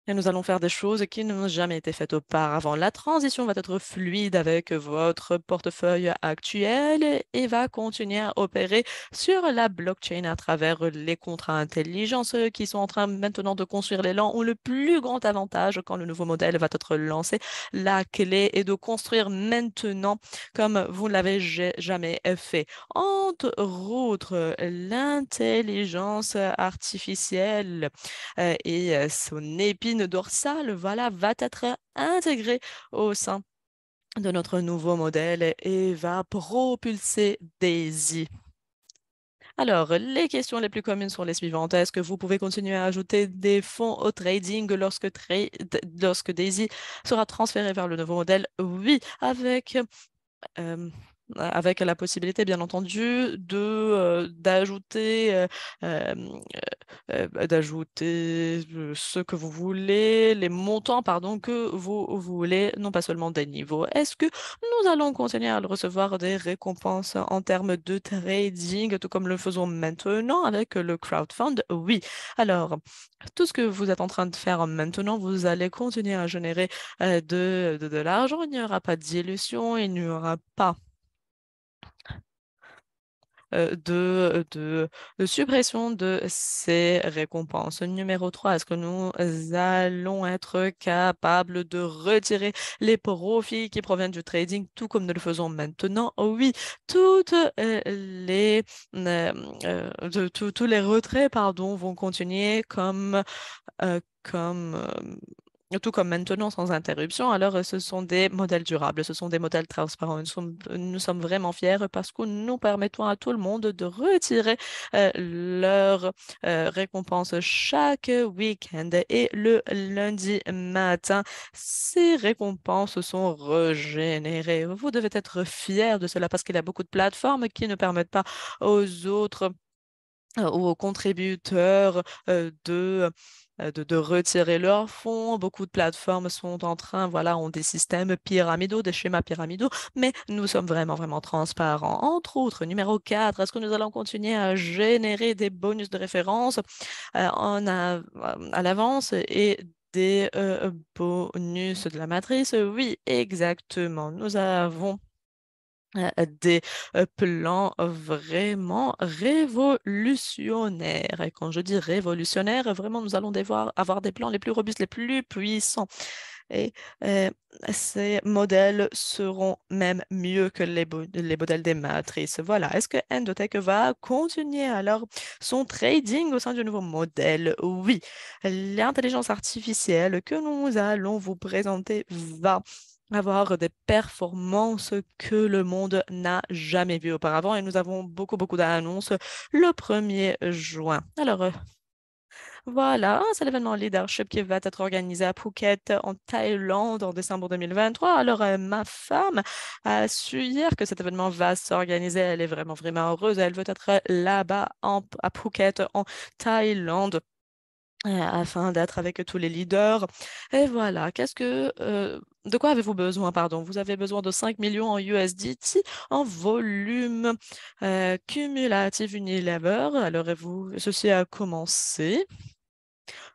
et nous allons faire des choses qui n'ont jamais été faites auparavant. La transition va être fluide avec votre portefeuille actuel et va continuer à opérer sur la blockchain à travers les contrats intelligents ceux qui sont en train maintenant de construire l'élan ont le plus grand avantage quand le nouveau modèle va être lancé. La clé est de construire maintenant comme vous ne l'avez jamais fait. Entre autres, l'intelligence artificielle euh, et son épine dorsale, voilà, va être intégrée au sein de notre nouveau modèle et va propulser Daisy. Alors, les questions les plus communes sont les suivantes. Est-ce que vous pouvez continuer à ajouter des fonds au trading lorsque, lorsque Daisy sera transférée vers le nouveau modèle Oui, avec euh, avec la possibilité, bien entendu, de euh, d'ajouter euh, euh, bah, d'ajouter ce que vous voulez, les montants, pardon, que vous, voulez, non pas seulement des niveaux. Est-ce que nous allons continuer à recevoir des récompenses en termes de trading, tout comme le faisons maintenant avec le crowdfund Oui. Alors, tout ce que vous êtes en train de faire maintenant, vous allez continuer à générer de, de l'argent. Il n'y aura pas d'illusion, il n'y aura pas euh, de, de, suppression de ces récompenses. Numéro 3, est-ce que nous allons être capables de retirer les profits qui proviennent du trading, tout comme nous le faisons maintenant Oui, toutes euh, les, euh, tous les retraits pardon, vont continuer comme... comme tout comme maintenant sans interruption. Alors, euh, ce sont des modèles durables, ce sont des modèles transparents. Euh, nous sommes, vraiment fiers parce que nous permettons à tout le monde de retirer euh, leurs récompenses chaque week-end et le lundi matin. Ces récompenses sont régénérées. Vous devez être fiers de cela parce qu'il y a beaucoup de plateformes qui ne permettent pas aux autres ou aux contributeurs de euh, de, retirer leurs fonds. Beaucoup de plateformes sont en train, voilà, ont des systèmes pyramidaux, des schémas pyramidaux, mais nous sommes vraiment, vraiment transparents. Entre autres, numéro 4, est-ce que nous allons continuer à générer des bonus de référence euh, à l'avance et des euh, bonus de la matrice Oui, exactement. Nous avons euh, des euh, plans vraiment révolutionnaires. Et quand je dis révolutionnaires, vraiment, nous allons devoir avoir des plans les plus robustes, les plus puissants. Et, euh, ces modèles seront même mieux que les, les modèles des matrices. Voilà. Est-ce que Endotech va continuer alors son trading au sein du nouveau modèle Oui. L'intelligence artificielle que nous allons vous présenter va avoir des performances que le monde n'a jamais vues auparavant et nous avons beaucoup, beaucoup d'annonces le 1er juin. Alors, euh, voilà, c'est l'événement Leadership qui va être organisé à Phuket, en Thaïlande, en décembre 2023. Alors, euh, ma femme a su hier que cet événement va s'organiser. Elle est vraiment, vraiment heureuse. Elle veut être là-bas, à Phuket, en Thaïlande afin d'être avec tous les leaders. Et voilà, qu'est-ce que euh, de quoi avez-vous besoin, pardon Vous avez besoin de 5 millions en USDT en volume euh, cumulatif Unilever. Alors, vous, ceci a commencé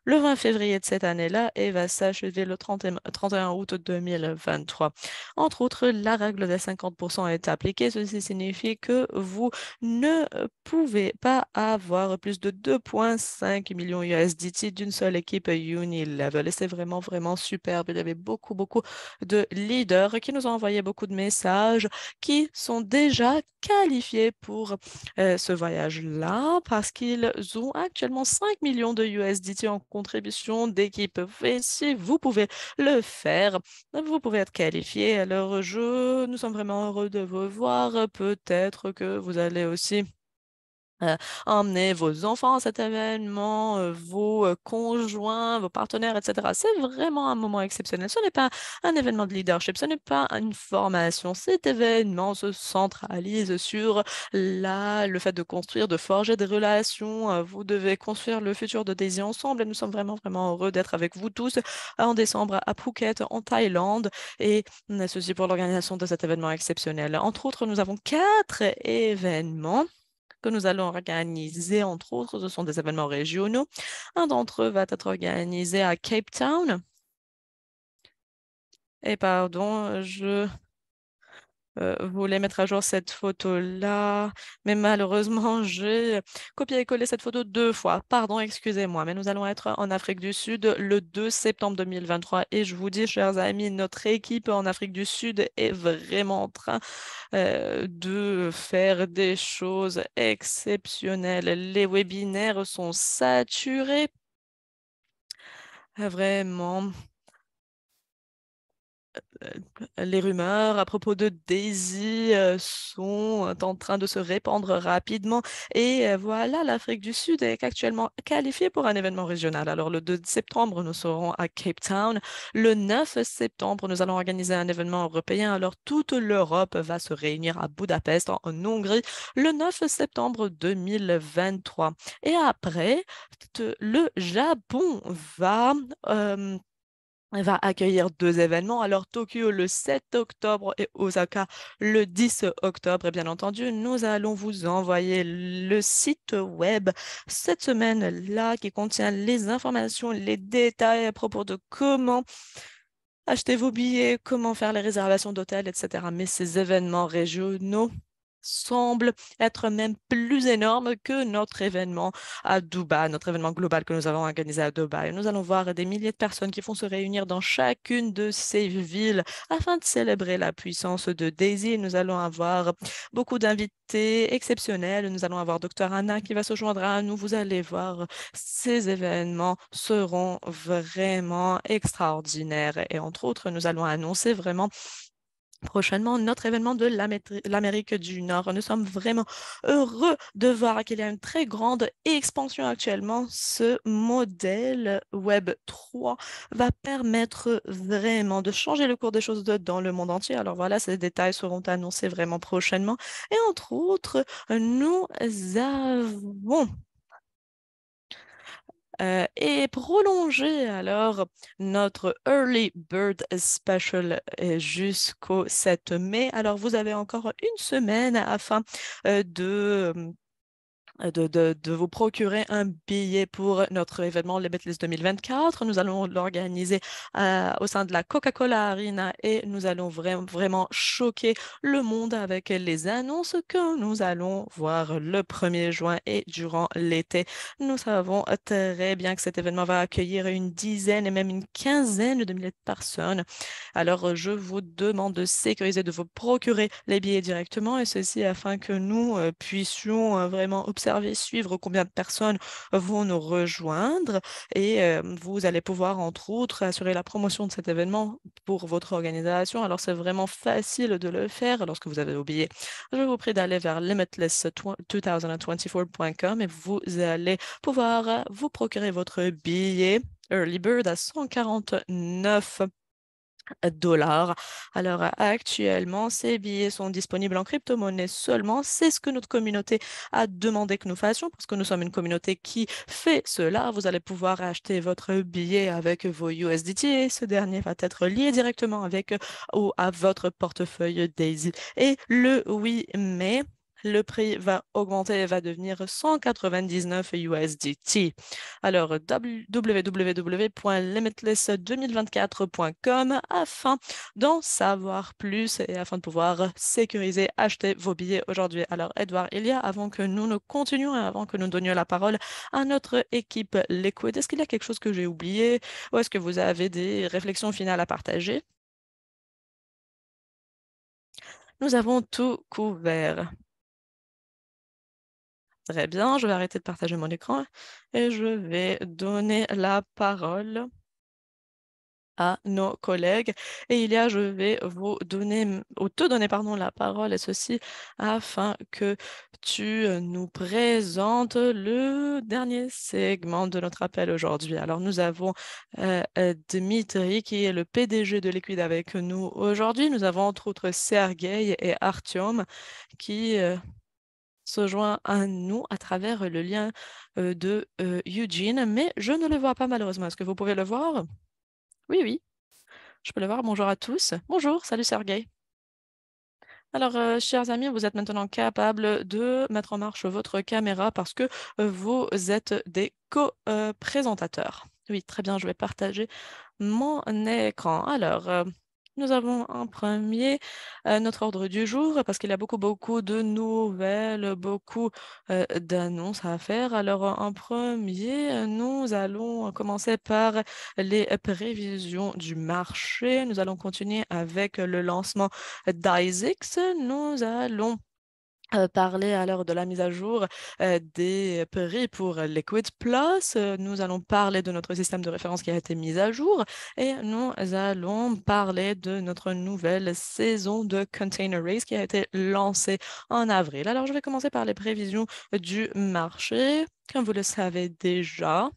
le 20 février de cette année-là et va s'achever le 31 août 2023. Entre autres, la règle des 50% est appliquée. Ceci signifie que vous ne pouvez pas avoir plus de 2,5 millions USDT d'une seule équipe Unilevel. Et c'est vraiment, vraiment superbe. Il y avait beaucoup, beaucoup de leaders qui nous ont envoyé beaucoup de messages qui sont déjà qualifiés pour euh, ce voyage-là parce qu'ils ont actuellement 5 millions de USDT en contribution d'équipe. Et si vous pouvez le faire, vous pouvez être qualifié Alors, je, Nous sommes vraiment heureux de vous voir. Peut-être que vous allez aussi euh, emmener vos enfants à cet événement, euh, vos euh, conjoints, vos partenaires, etc. C'est vraiment un moment exceptionnel. Ce n'est pas un événement de leadership, ce n'est pas une formation. Cet événement se centralise sur la, le fait de construire, de forger des relations. Vous devez construire le futur de Daisy ensemble. Et nous sommes vraiment, vraiment heureux d'être avec vous tous en décembre à Phuket, en Thaïlande. Et ceci pour l'organisation de cet événement exceptionnel. Entre autres, nous avons quatre événements que nous allons organiser, entre autres, ce sont des événements régionaux. Un d'entre eux va être organisé à Cape Town. Et eh pardon, je euh, mettre à jour cette photo-là, mais malheureusement, j'ai copié et collé cette photo deux fois. Pardon, excusez-moi, mais nous allons être en Afrique du Sud le 2 septembre 2023. Et je vous dis, chers amis, notre équipe en Afrique du Sud est vraiment en train euh, de faire des choses exceptionnelles. Les webinaires sont saturés. Vraiment. Euh, les rumeurs à propos de Daisy euh, sont euh, en train de se répandre rapidement. Et voilà, l'Afrique du Sud est actuellement qualifiée pour un événement régional. Alors le 2 septembre, nous serons à Cape Town. Le 9 septembre, nous allons organiser un événement européen. Alors toute l'Europe va se réunir à Budapest, en, Hongrie, le 9 septembre 2023. Et après, le Japon va va accueillir deux événements. Alors Tokyo le 7 octobre et Osaka le 10 octobre. Et bien entendu, nous allons vous envoyer le site web cette semaine-là qui contient les informations, les détails à propos de comment acheter vos billets, comment faire les réservations d'hôtels, etc. Mais ces événements régionaux semble être même plus énorme que notre événement à Dubaï, notre événement global que nous avons organisé à Dubaï. Nous allons voir des milliers de personnes qui vont se réunir dans chacune de ces villes afin de célébrer la puissance de Daisy. Nous allons avoir beaucoup d'invités exceptionnels. Nous allons avoir Dr. Anna qui va se joindre à nous. Vous allez voir, ces événements seront vraiment extraordinaires. Et entre autres, nous allons annoncer vraiment prochainement notre événement de l'Amérique du Nord. Nous sommes vraiment heureux de voir qu'il y a une très grande expansion actuellement. Ce modèle Web 3 va permettre vraiment de changer le cours des choses dans le monde entier. Alors voilà, ces détails seront annoncés vraiment prochainement. Et entre autres, nous avons euh, et prolonger alors notre Early Bird Special euh, jusqu'au 7 mai. Alors vous avez encore une semaine afin euh, de de, vous procurer un billet pour notre événement les Limitless 2024. Nous allons l'organiser euh, au sein de la Coca-Cola Arena et nous allons vraiment choquer le monde avec les annonces que nous allons voir le 1er juin et durant l'été. Nous savons très bien que cet événement va accueillir une dizaine et même une quinzaine de milliers de personnes. Alors, je vous demande de sécuriser, de vous procurer les billets directement et ceci afin que nous euh, puissions euh, vraiment observer suivre combien de personnes vont nous rejoindre et vous allez pouvoir, entre autres, assurer la promotion de cet événement pour votre organisation. Alors, c'est vraiment facile de le faire lorsque vous avez oublié. Je vous prie d'aller vers limitless2024.com et vous allez pouvoir euh, vous procurer votre billet Early Bird à 149 dollars. actuellement, ces billets sont disponibles en crypto-monnaie seulement. C'est ce que notre communauté a demandé que nous fassions parce que nous sommes une communauté qui fait cela. Vous allez pouvoir acheter votre billet avec vos USDT et ce dernier va être lié directement avec ou à votre portefeuille Daisy. Et le 8 mai, le prix va augmenter et va devenir 199 USDT. Alors, www.limitless2024.com afin d'en savoir plus et afin de pouvoir sécuriser, acheter vos billets aujourd'hui. Alors, Edouard, il y a, avant que nous ne continuions et avant que nous donnions la parole à notre équipe Liquid, est-ce qu'il y a quelque chose que j'ai oublié ou est-ce que vous avez des réflexions finales à partager? Nous avons tout couvert. Très bien, je vais arrêter de partager mon écran et je vais donner la parole à nos collègues. Et il y a, je vais vous donner, te donner, pardon, la parole, et ceci afin que tu nous présentes le dernier segment de notre appel aujourd'hui. Alors, nous avons euh, Dmitri, qui est le PDG de Liquid avec nous aujourd'hui. Nous avons entre autres Sergei et Artyom, qui... Euh, se joint à nous à travers le lien de Eugene, mais je ne le vois pas malheureusement. Est-ce que vous pouvez le voir Oui, oui. Je peux le voir. Bonjour à tous. Bonjour, salut Sergei. Alors, chers amis, vous êtes maintenant capables de mettre en marche votre caméra parce que vous êtes des co-présentateurs. Oui, très bien, je vais partager mon écran. Alors, nous avons en premier euh, notre ordre du jour parce qu'il y a beaucoup, beaucoup de nouvelles, beaucoup euh, d'annonces à faire. Alors, en premier, nous allons commencer par les prévisions du marché. Nous allons continuer avec le lancement d'ISIX. Nous allons parler alors de la mise à jour des prix pour Liquid Plus. nous allons parler de notre système de référence qui a été mis à jour et nous allons parler de notre nouvelle saison de Container Race qui a été lancée en avril. Alors, je vais commencer par les prévisions du marché. Comme vous le savez déjà,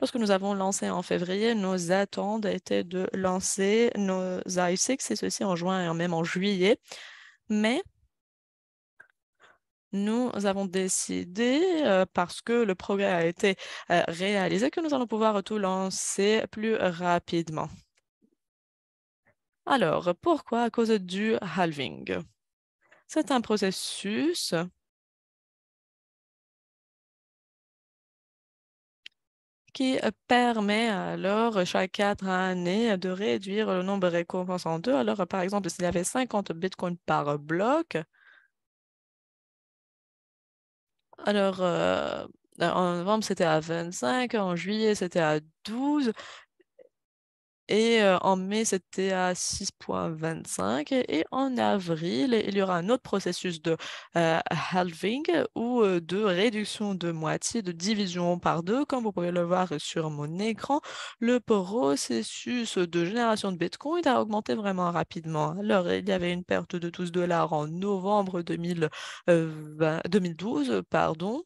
Lorsque nous avons lancé en février, nos attentes étaient de lancer nos i6 et ceci en juin et même en juillet. Mais nous avons décidé, euh, parce que le progrès a été euh, réalisé, que nous allons pouvoir tout lancer plus rapidement. Alors, pourquoi à cause du halving C'est un processus qui permet alors chaque quatre années de réduire le nombre de récompenses en deux. Alors, par exemple, s'il y avait 50 bitcoins par bloc, alors, euh, ben, en novembre, c'était à 25, en juillet, c'était à 12, et en mai, c'était à 6,25. Et, en avril, il y aura un autre processus de halving ou de réduction de moitié, de division par deux. Comme vous pouvez le voir sur mon écran, le processus de génération de Bitcoin a augmenté vraiment rapidement. Alors, il y avait une perte de 12 dollars en novembre 2012. Pardon.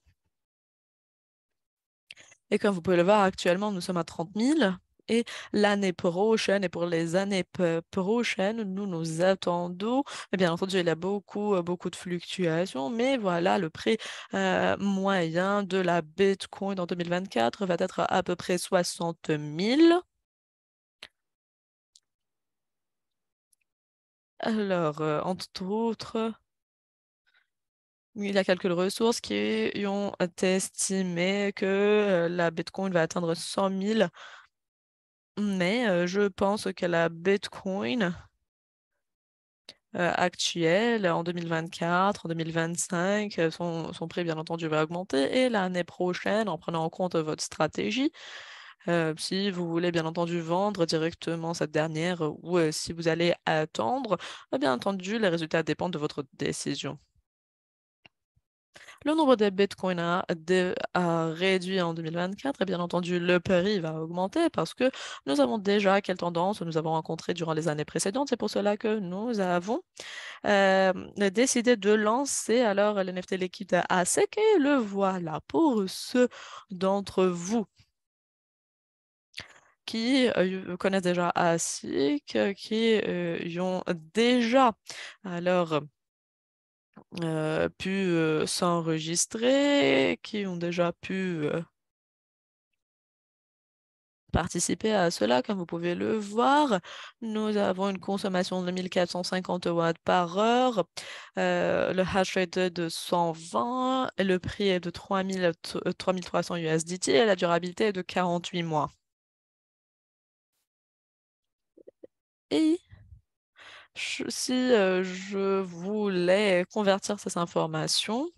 Et comme vous pouvez le voir, actuellement, nous sommes à 30 000 et l'année prochaine et pour les années prochaines, nous nous attendons. Eh bien entendu, il y a beaucoup, beaucoup de fluctuations, mais voilà, le prix euh, moyen de la Bitcoin en 2024 va être à peu près 60 000. Alors, euh, entre autres, il y a quelques ressources qui ont estimé que euh, la Bitcoin va atteindre 100 000 mais euh, je pense que la Bitcoin euh, actuelle en 2024, en 2025, euh, son, prix bien entendu va augmenter et l'année prochaine, en prenant en compte votre stratégie, si vous voulez bien entendu vendre directement cette dernière ou si vous allez attendre, bien entendu, les résultats dépendent de votre décision. Le nombre de Bitcoins a, réduit en 2024 et bien entendu le prix va augmenter parce que nous avons déjà quelle tendance nous avons rencontré durant les années précédentes. C'est pour cela que nous avons euh, décidé de lancer alors l'NFT l'équipe ASIC et le voilà pour ceux d'entre vous qui euh, connaissent déjà ASIC, qui euh, y ont déjà alors euh, pu euh, s'enregistrer, qui ont déjà pu euh, participer à cela. Comme vous pouvez le voir, nous avons une consommation de 1450 watts par heure, le hash rate de 120, le prix est de 3300 USDT et la durabilité est de 48 mois. Et si je voulais convertir ces informations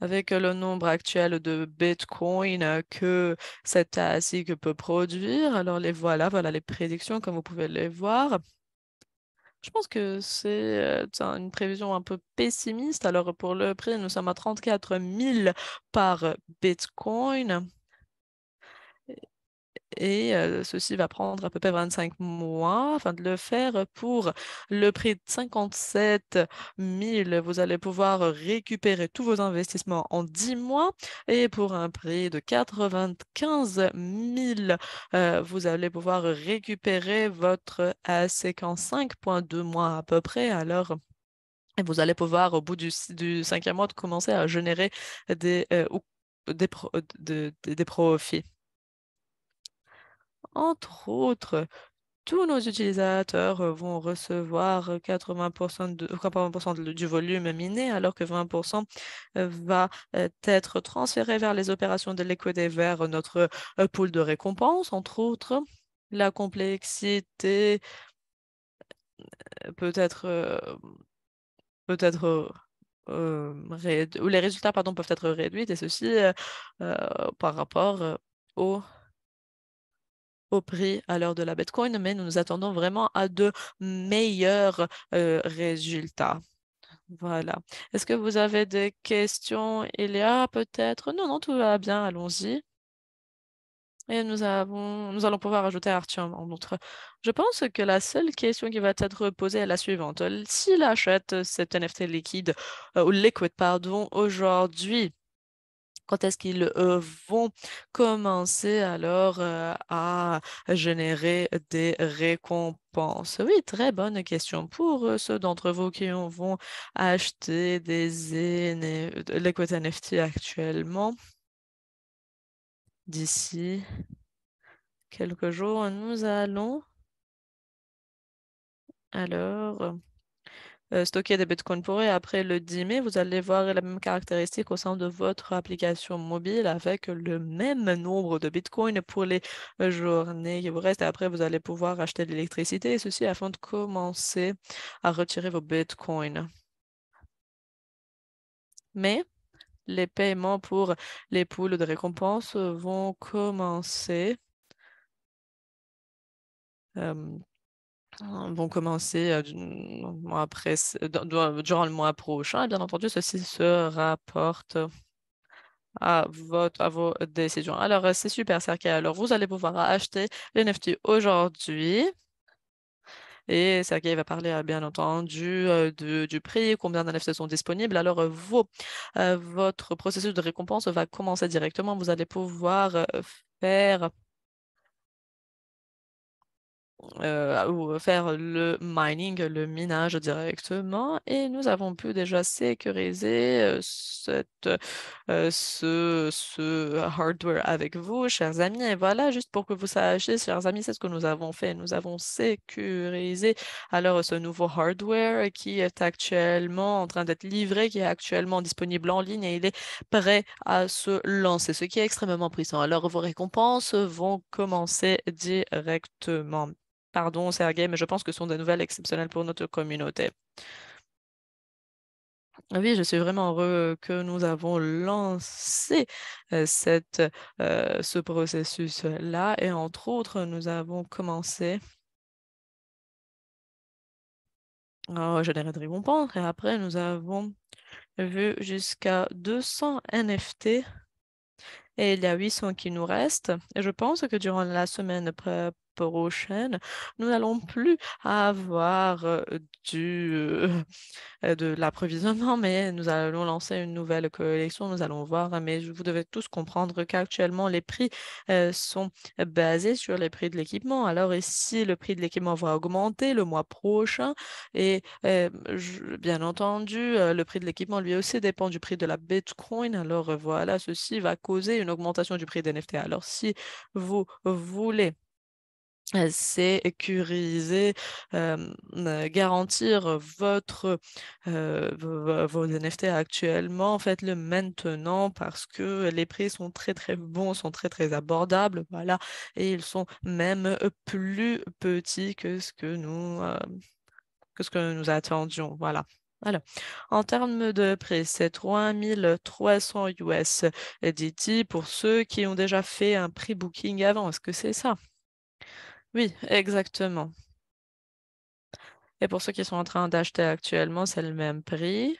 avec le nombre actuel de Bitcoin que cette ASIC peut produire, alors les voilà, voilà les prédictions comme vous pouvez les voir. Je pense que c'est une prévision un peu pessimiste. Alors pour le prix, nous sommes à 34 000 par Bitcoin et ceci va prendre à peu près 25 mois afin de le faire pour le prix de 57 000. Vous allez pouvoir récupérer tous vos investissements en 10 mois et pour un prix de 95 000, vous allez pouvoir récupérer votre ASEC en 5.2 mois à peu près. Alors, vous allez pouvoir, au bout du, cinquième mois, de commencer à générer des, des profits. Entre autres, tous nos utilisateurs euh, vont recevoir 80%, euh, de, 80 du volume miné, alors que 20% euh, va être transféré vers les opérations de l'équité, vers notre pool de récompense. entre autres. La complexité peut être, peut être ou les résultats pardon, peuvent être réduits, et ceci par rapport au au prix à l'heure de la Bitcoin, mais nous nous attendons vraiment à de meilleurs euh, résultats. Voilà. Est-ce que vous avez des questions, Elia, peut-être Non, non, tout va bien, allons-y. Et nous, avons, nous allons pouvoir ajouter arthur en outre. Je pense que la seule question qui va être posée est la suivante. S'il achète cet NFT liquide, euh, ou liquid, pardon, aujourd'hui, quand est-ce qu'ils euh, vont commencer alors euh, à générer des récompenses Oui, très bonne question pour euh, ceux d'entre vous qui vont acheter des NFT actuellement. D'ici quelques jours, nous allons alors euh, stocker des bitcoins pour eux. Après le 10 mai, vous allez voir la même caractéristique au sein de votre application mobile avec le même nombre de bitcoins pour les euh, journées qui vous restent. Après, vous allez pouvoir acheter de l'électricité et ceci afin de commencer à retirer vos bitcoins. Mais les paiements pour les poules de récompense vont commencer euh, Hein, vont commencer après, durant le mois prochain. Et bien entendu, ceci se rapporte à, votre, à vos décisions. Alors, euh, c'est super, Sergei. Alors, vous allez pouvoir acheter les NFT aujourd'hui. Et Sergei va parler, euh, bien entendu, euh, du prix, combien d'NFT sont disponibles. Alors, vos, votre processus de récompense va commencer directement. Vous allez pouvoir faire euh, ou euh, faire le mining, le minage directement. Et nous avons pu déjà sécuriser euh, cette, euh, ce, ce, hardware avec vous, chers amis. Et voilà, juste pour que vous sachiez, chers amis, c'est ce que nous avons fait. Nous avons sécurisé alors ce nouveau hardware qui est actuellement en train d'être livré, qui est actuellement disponible en ligne et il est prêt à se lancer, ce qui est extrêmement puissant. Alors, vos récompenses vont commencer directement. Pardon, Sergei, mais je pense que ce sont des nouvelles exceptionnelles pour notre communauté. Oui, je suis vraiment heureux que nous avons lancé euh, cette, euh, ce processus-là et entre autres, nous avons commencé oh, je rien de répondre. et après, nous avons vu jusqu'à 200 NFT et il y a 800 qui nous restent. Et je pense que durant la semaine prochaine, nous n'allons plus avoir euh, du, euh, euh, de l'approvisionnement, mais nous allons lancer une nouvelle collection. Nous allons voir, mais vous devez tous comprendre qu'actuellement, les prix sont basés sur les prix de l'équipement. Alors, si le prix de l'équipement va augmenter le mois prochain et bien entendu, le prix de l'équipement lui aussi dépend du prix de la Bitcoin. Alors, voilà, ceci va causer une augmentation du prix des NFT. Alors, si vous voulez sécuriser, garantir votre, vos NFT actuellement, faites-le maintenant parce que les prix sont très très bons, sont très très abordables, voilà, et ils sont même plus petits que ce que nous, euh, que ce que nous attendions, voilà. Alors, En termes de prix, c'est 3300 US pour ceux qui ont déjà fait un prix booking avant. Est-ce que c'est ça? Oui, exactement. Et pour ceux qui sont en train d'acheter actuellement, c'est le même prix.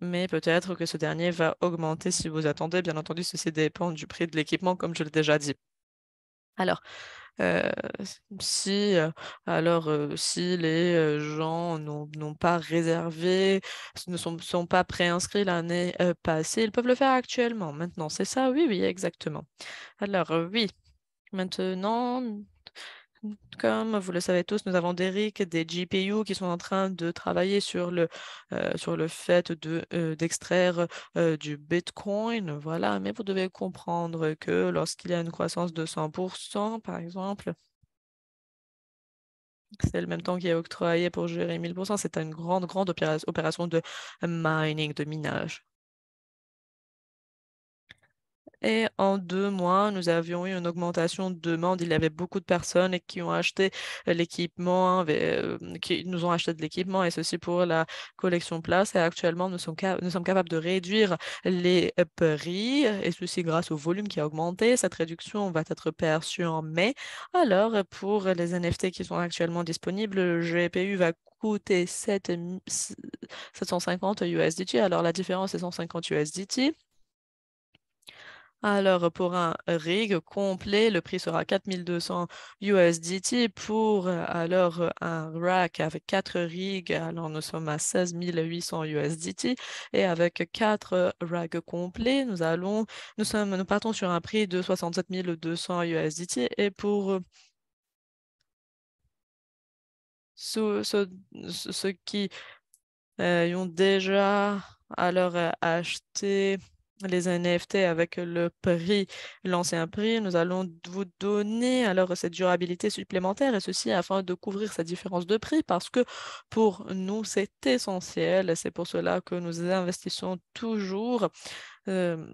Mais peut-être que ce dernier va augmenter si vous attendez. Bien entendu, ceci dépend du prix de l'équipement, comme je l'ai déjà dit. Alors, euh, si, euh, alors, euh, si les gens n'ont pas réservé, ne sont pas préinscrits l'année passée, ils peuvent le faire actuellement. Maintenant, c'est ça Oui, oui, exactement. Alors, oui, Maintenant, comme vous le savez tous, nous avons des RIC, des GPU qui sont en train de travailler sur le, euh, sur le fait euh, d'extraire de, euh, d'extraire du Bitcoin. Voilà, mais vous devez comprendre que lorsqu'il y a une croissance de 100%, par exemple, c'est le même temps qui est octroyé pour gérer 1000%. C'est une grande, grande opération de mining, de minage. Et en deux mois, nous avions eu une augmentation de demande. Il y avait beaucoup de personnes qui ont acheté euh, l'équipement, hein, euh, qui nous ont acheté de l'équipement, et ceci pour la collection place. Et actuellement, nous sommes, capables de réduire les euh, prix, et ceci grâce au volume qui a augmenté. Cette réduction va être perçue en mai. Alors, pour les NFT qui sont actuellement disponibles, le GPU va coûter 750 USDT. Alors, la différence est 150 USDT. Alors, pour un rig complet, le prix sera 4200 USDT. Pour euh, alors euh, un rack avec 4 rigs, alors nous sommes à 16800 USDT. Et avec 4 racks complets, nous allons, nous sommes, nous partons sur un prix de 67200 USDT. Et pour euh, ceux, qui ont déjà alors acheté les NFT avec le prix, l'ancien prix, nous allons vous donner alors cette durabilité supplémentaire et ceci afin de couvrir cette différence de prix parce que pour nous c'est essentiel. C'est pour cela que nous investissons toujours euh,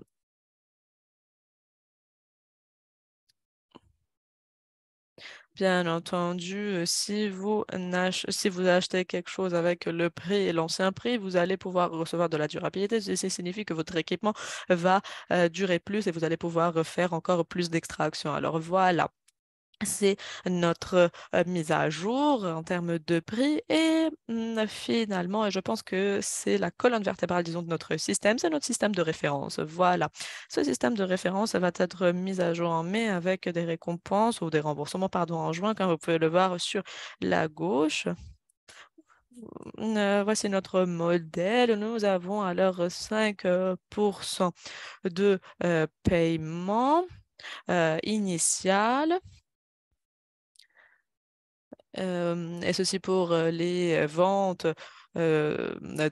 Bien entendu, euh, si vous, si vous achetez quelque chose avec le prix et l'ancien prix, vous allez pouvoir recevoir de la durabilité. Ceci signifie que votre équipement va euh, durer plus et vous allez pouvoir faire encore plus d'extraction. Alors voilà c'est notre mise à jour en termes de prix. Et mmh, finalement, je pense que c'est la colonne vertébrale, disons, de notre système, c'est notre système de référence. Voilà. Ce système de référence va être mis à jour en mai avec des récompenses ou des remboursements, pardon, en juin, comme vous pouvez le voir sur la gauche. Mmh, euh, voici notre modèle. Nous avons alors 5% de paiement initial et ceci pour les ventes des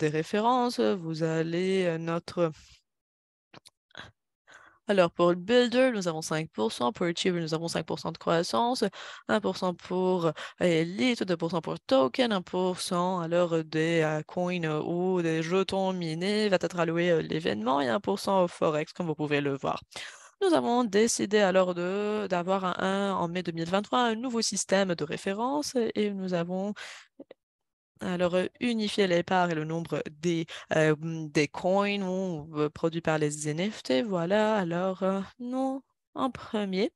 références. Vous allez notre... Alors, pour le Builder, nous avons 5%. Pour Achiever, nous avons 5% de croissance. 1% pour Elite, 2% pour Token, 1% alors des coins ou des jetons minés va être alloué à l'événement et 1% au Forex, comme vous pouvez le voir nous avons décidé alors d'avoir un, en mai 2023 un nouveau système de référence et nous avons alors, euh, unifié les parts et le nombre des, euh, des coins euh, produits par les NFT, voilà. Alors, nous en premier,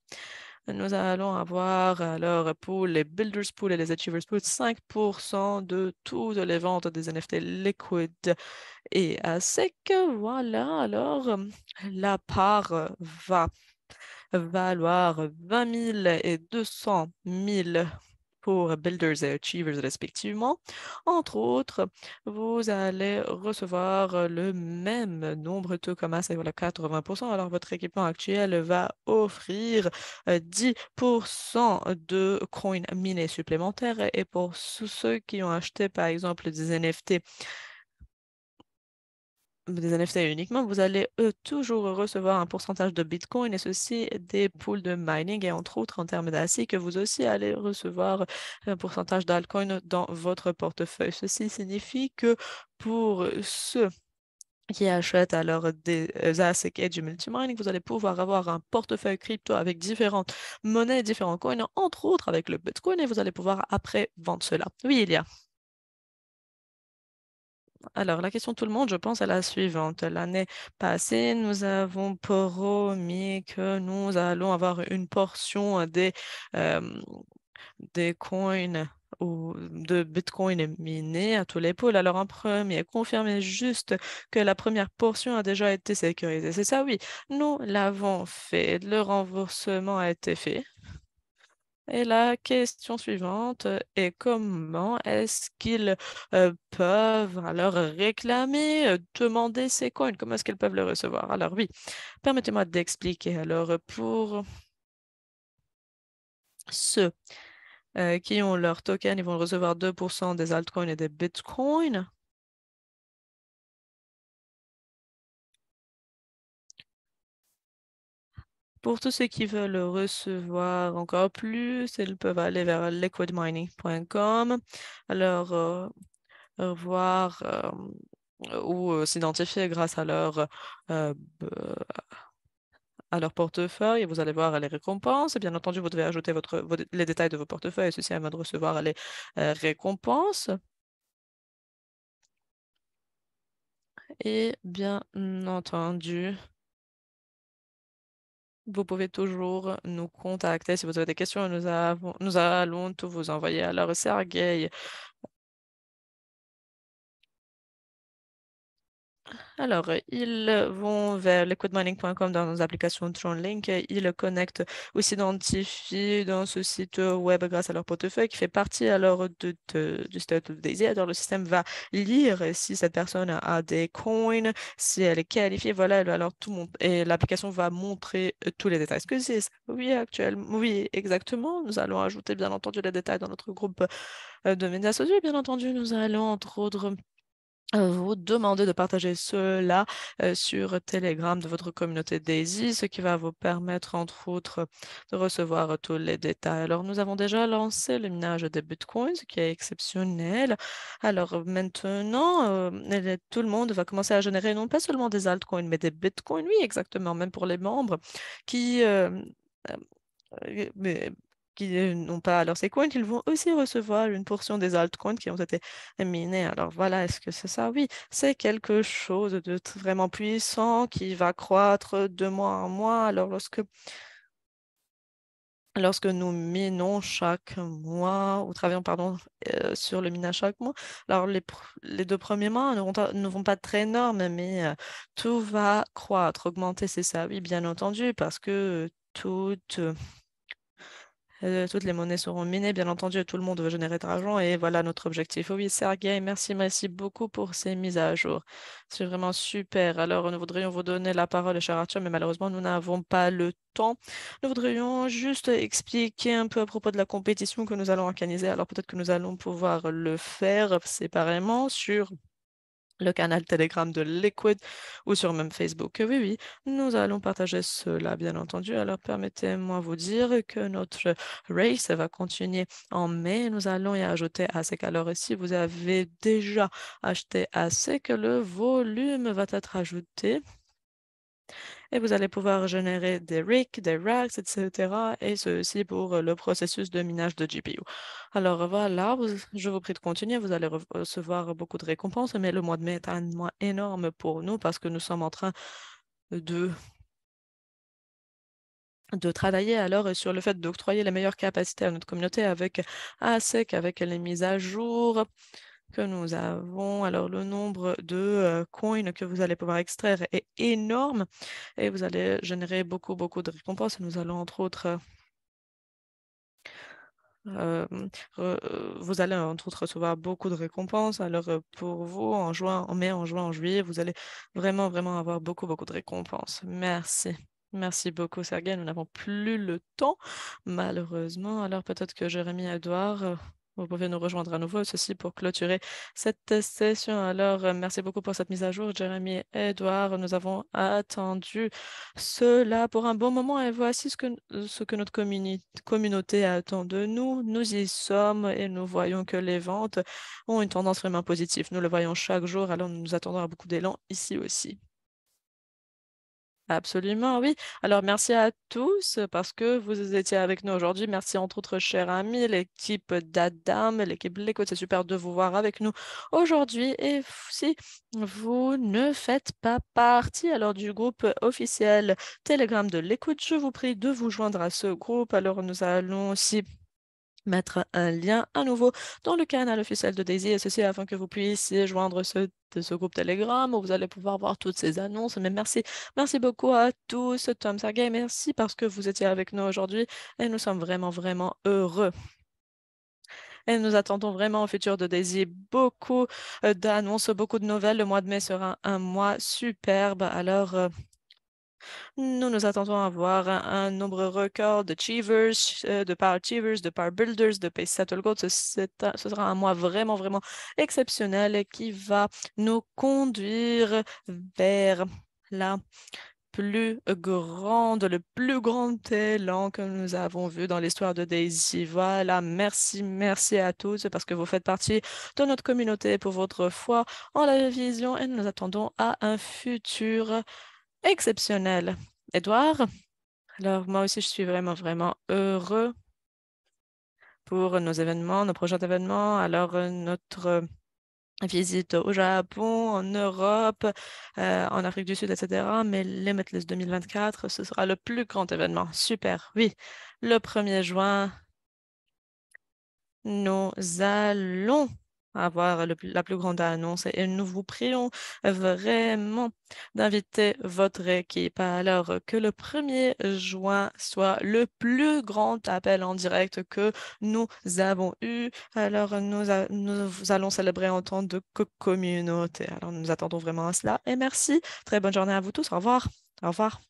nous allons avoir alors euh, pour les Builders Pool et les Achievers Pool 5% de toutes les ventes des NFT liquid et c'est que Voilà, alors euh, la part euh, va valoir 20 000 et 200 000 pour Builders et Achievers respectivement. Entre autres, vous allez recevoir euh, le même nombre de communs, c'est dire 80%. Alors, votre équipement actuel va offrir 10% euh, de coins minés supplémentaires. Et pour ceux qui ont acheté, par exemple, des NFT des NFT uniquement, vous allez toujours recevoir un pourcentage de Bitcoin et ceci des pools de mining et entre autres en termes d'assets que vous aussi allez recevoir un pourcentage d'altcoin dans votre portefeuille. Ceci signifie que pour ceux qui achètent alors des ASIC et du multimining, vous allez pouvoir avoir un portefeuille crypto avec différentes monnaies, différents coins, entre autres avec le Bitcoin, et vous allez pouvoir après vendre cela. Oui, il y a. Alors, la question de tout le monde, je pense, est la suivante. L'année passée, nous avons promis que nous allons avoir une portion des, euh, coins ou de bitcoins minés à tous les pôles. Alors, en premier, confirmez juste que la première portion a déjà été sécurisée. C'est ça, oui. Nous l'avons fait. Le remboursement a été fait. Et la question suivante est comment est-ce qu'ils euh, peuvent alors réclamer, euh, demander ces coins, comment est-ce qu'ils peuvent le recevoir? Alors oui, permettez-moi d'expliquer. Alors pour ceux euh, qui ont leur token, ils vont recevoir 2% des altcoins et des bitcoins. Pour tous ceux qui veulent recevoir encore plus, ils peuvent aller vers liquidmining.com. Alors, euh, voir euh, ou euh, s'identifier grâce à leur, à leur portefeuille. Vous allez voir les récompenses. Et bien entendu, vous devez ajouter les détails de vos portefeuilles, ceci avant de recevoir les récompenses. Et bien entendu, vous pouvez toujours nous contacter si vous avez des questions. Nous, allons tout vous envoyer. à Alors, Sergei, Alors, euh, ils vont vers liquidmining.com dans nos applications TronLink. Ils connectent ou s'identifient dans ce site web grâce à leur portefeuille qui fait partie alors de, du State of Daisy. Alors, le système va lire si cette personne a des coins, si elle est qualifiée. Voilà, alors tout monde et l'application va montrer euh, tous les détails. Est-ce que c'est oui, oui, exactement. Nous allons ajouter bien entendu les détails dans notre groupe euh, de médias sociaux. Bien entendu, nous allons entre autres vous demander de partager cela sur Telegram de votre communauté Daisy, ce qui va vous permettre, entre autres, de recevoir tous les détails. Alors, nous avons déjà lancé le minage des bitcoins, ce qui est exceptionnel. Alors, maintenant, tout le monde va commencer à générer non pas seulement des altcoins, mais des bitcoins, oui, exactement, même pour les membres qui qui euh, n'ont pas leurs coins, ils vont aussi recevoir une portion des altcoins qui ont été minés. Alors voilà, est-ce que c'est ça Oui, c'est quelque chose de vraiment puissant qui va croître de mois en mois. Alors lorsque lorsque nous minons chaque mois, ou travaillons pardon, euh, sur le minage chaque mois, alors les, les deux premiers mois ne vont, pas être énormes, mais euh, tout va croître, augmenter, c'est ça, oui, bien entendu, parce que toute euh, toutes les monnaies seront minées, bien entendu, tout le monde veut générer de l'argent et voilà notre objectif. oui, Sergei, merci, merci beaucoup pour ces mises à jour. C'est vraiment super. Alors, nous voudrions vous donner la parole, cher Arthur, mais malheureusement, nous n'avons pas le temps. Nous voudrions juste expliquer un peu à propos de la compétition que nous allons organiser. Alors, peut-être que nous allons pouvoir le faire séparément sur le canal Telegram de Liquid ou sur même Facebook. Oui, oui, nous allons partager cela, bien entendu. Alors, permettez-moi de vous dire que notre race va continuer en mai. Nous allons y ajouter assez. Alors, si vous avez déjà acheté assez, que le volume va être ajouté et vous allez pouvoir générer des RIC, des RACs, etc. Et ceci pour euh, le processus de minage de GPU. Alors voilà, je vous prie de continuer. Vous allez recevoir beaucoup de récompenses, mais le mois de mai est un mois énorme pour nous parce que nous sommes en train de de travailler alors sur le fait d'octroyer les meilleures capacités à notre communauté avec ASEC, avec les mises à jour, que nous avons. Alors le nombre de euh, coins que vous allez pouvoir extraire est énorme et vous allez générer beaucoup, beaucoup de récompenses. Nous allons entre autres... Euh, euh, vous allez entre autres recevoir beaucoup de récompenses. Alors pour vous, en juin, en mai, en juin, en juillet, vous allez vraiment, vraiment avoir beaucoup, beaucoup de récompenses. Merci. Merci beaucoup, Sergei. Nous n'avons plus le temps, malheureusement. Alors peut-être que Jérémy Edouard vous pouvez nous rejoindre à nouveau. Ceci pour clôturer cette session. Alors, euh, merci beaucoup pour cette mise à jour, Jérémy et Edouard. Nous avons attendu cela pour un bon moment et voici ce que, ce que notre communauté attend de nous. Nous y sommes et nous voyons que les ventes ont une tendance vraiment positive. Nous le voyons chaque jour, alors nous nous attendons à beaucoup d'élan ici aussi. Absolument, oui. Alors, merci à tous euh, parce que vous étiez avec nous aujourd'hui. Merci entre autres, chers amis, l'équipe d'Adam, l'équipe L'Écoute, C'est super de vous voir avec nous aujourd'hui. Et si vous ne faites pas partie alors du groupe officiel Telegram de l'écoute, je vous prie de vous joindre à ce groupe. Alors, nous allons aussi mettre un lien à nouveau dans le canal officiel de Daisy et ceci afin que vous puissiez joindre ce, ce groupe Telegram où vous allez pouvoir voir toutes ces annonces. Mais merci, merci beaucoup à tous, Tom, Sergei, merci parce que vous étiez avec nous aujourd'hui et nous sommes vraiment, vraiment heureux. Et nous attendons vraiment au futur de Daisy beaucoup euh, d'annonces, beaucoup de nouvelles. Le mois de mai sera un mois superbe. Alors, euh, nous nous attendons à avoir un, nombre record de euh, de Power Achievers, de Power Builders, de Pace Settle Goats. Ce, ce, sera un mois vraiment, vraiment exceptionnel qui va nous conduire vers la plus grande, le plus grand élan que nous avons vu dans l'histoire de Daisy. Voilà, merci, merci à tous parce que vous faites partie de notre communauté pour votre foi en la vision et nous attendons à un futur Exceptionnel. Edouard, alors moi aussi, je suis vraiment, vraiment heureux pour nos événements, nos prochains événements. Alors, euh, notre euh, visite au Japon, en Europe, euh, en Afrique du Sud, etc. Mais Limitless 2024, ce sera le plus grand événement. Super, oui. Le 1er juin, nous allons avoir la plus grande annonce et nous vous prions vraiment d'inviter votre équipe alors que le 1er juin soit le plus grand appel en direct que nous avons eu. Alors nous, nous allons célébrer en tant que communauté. Alors nous attendons vraiment à cela et merci. Très bonne journée à vous tous. Au revoir. Au revoir.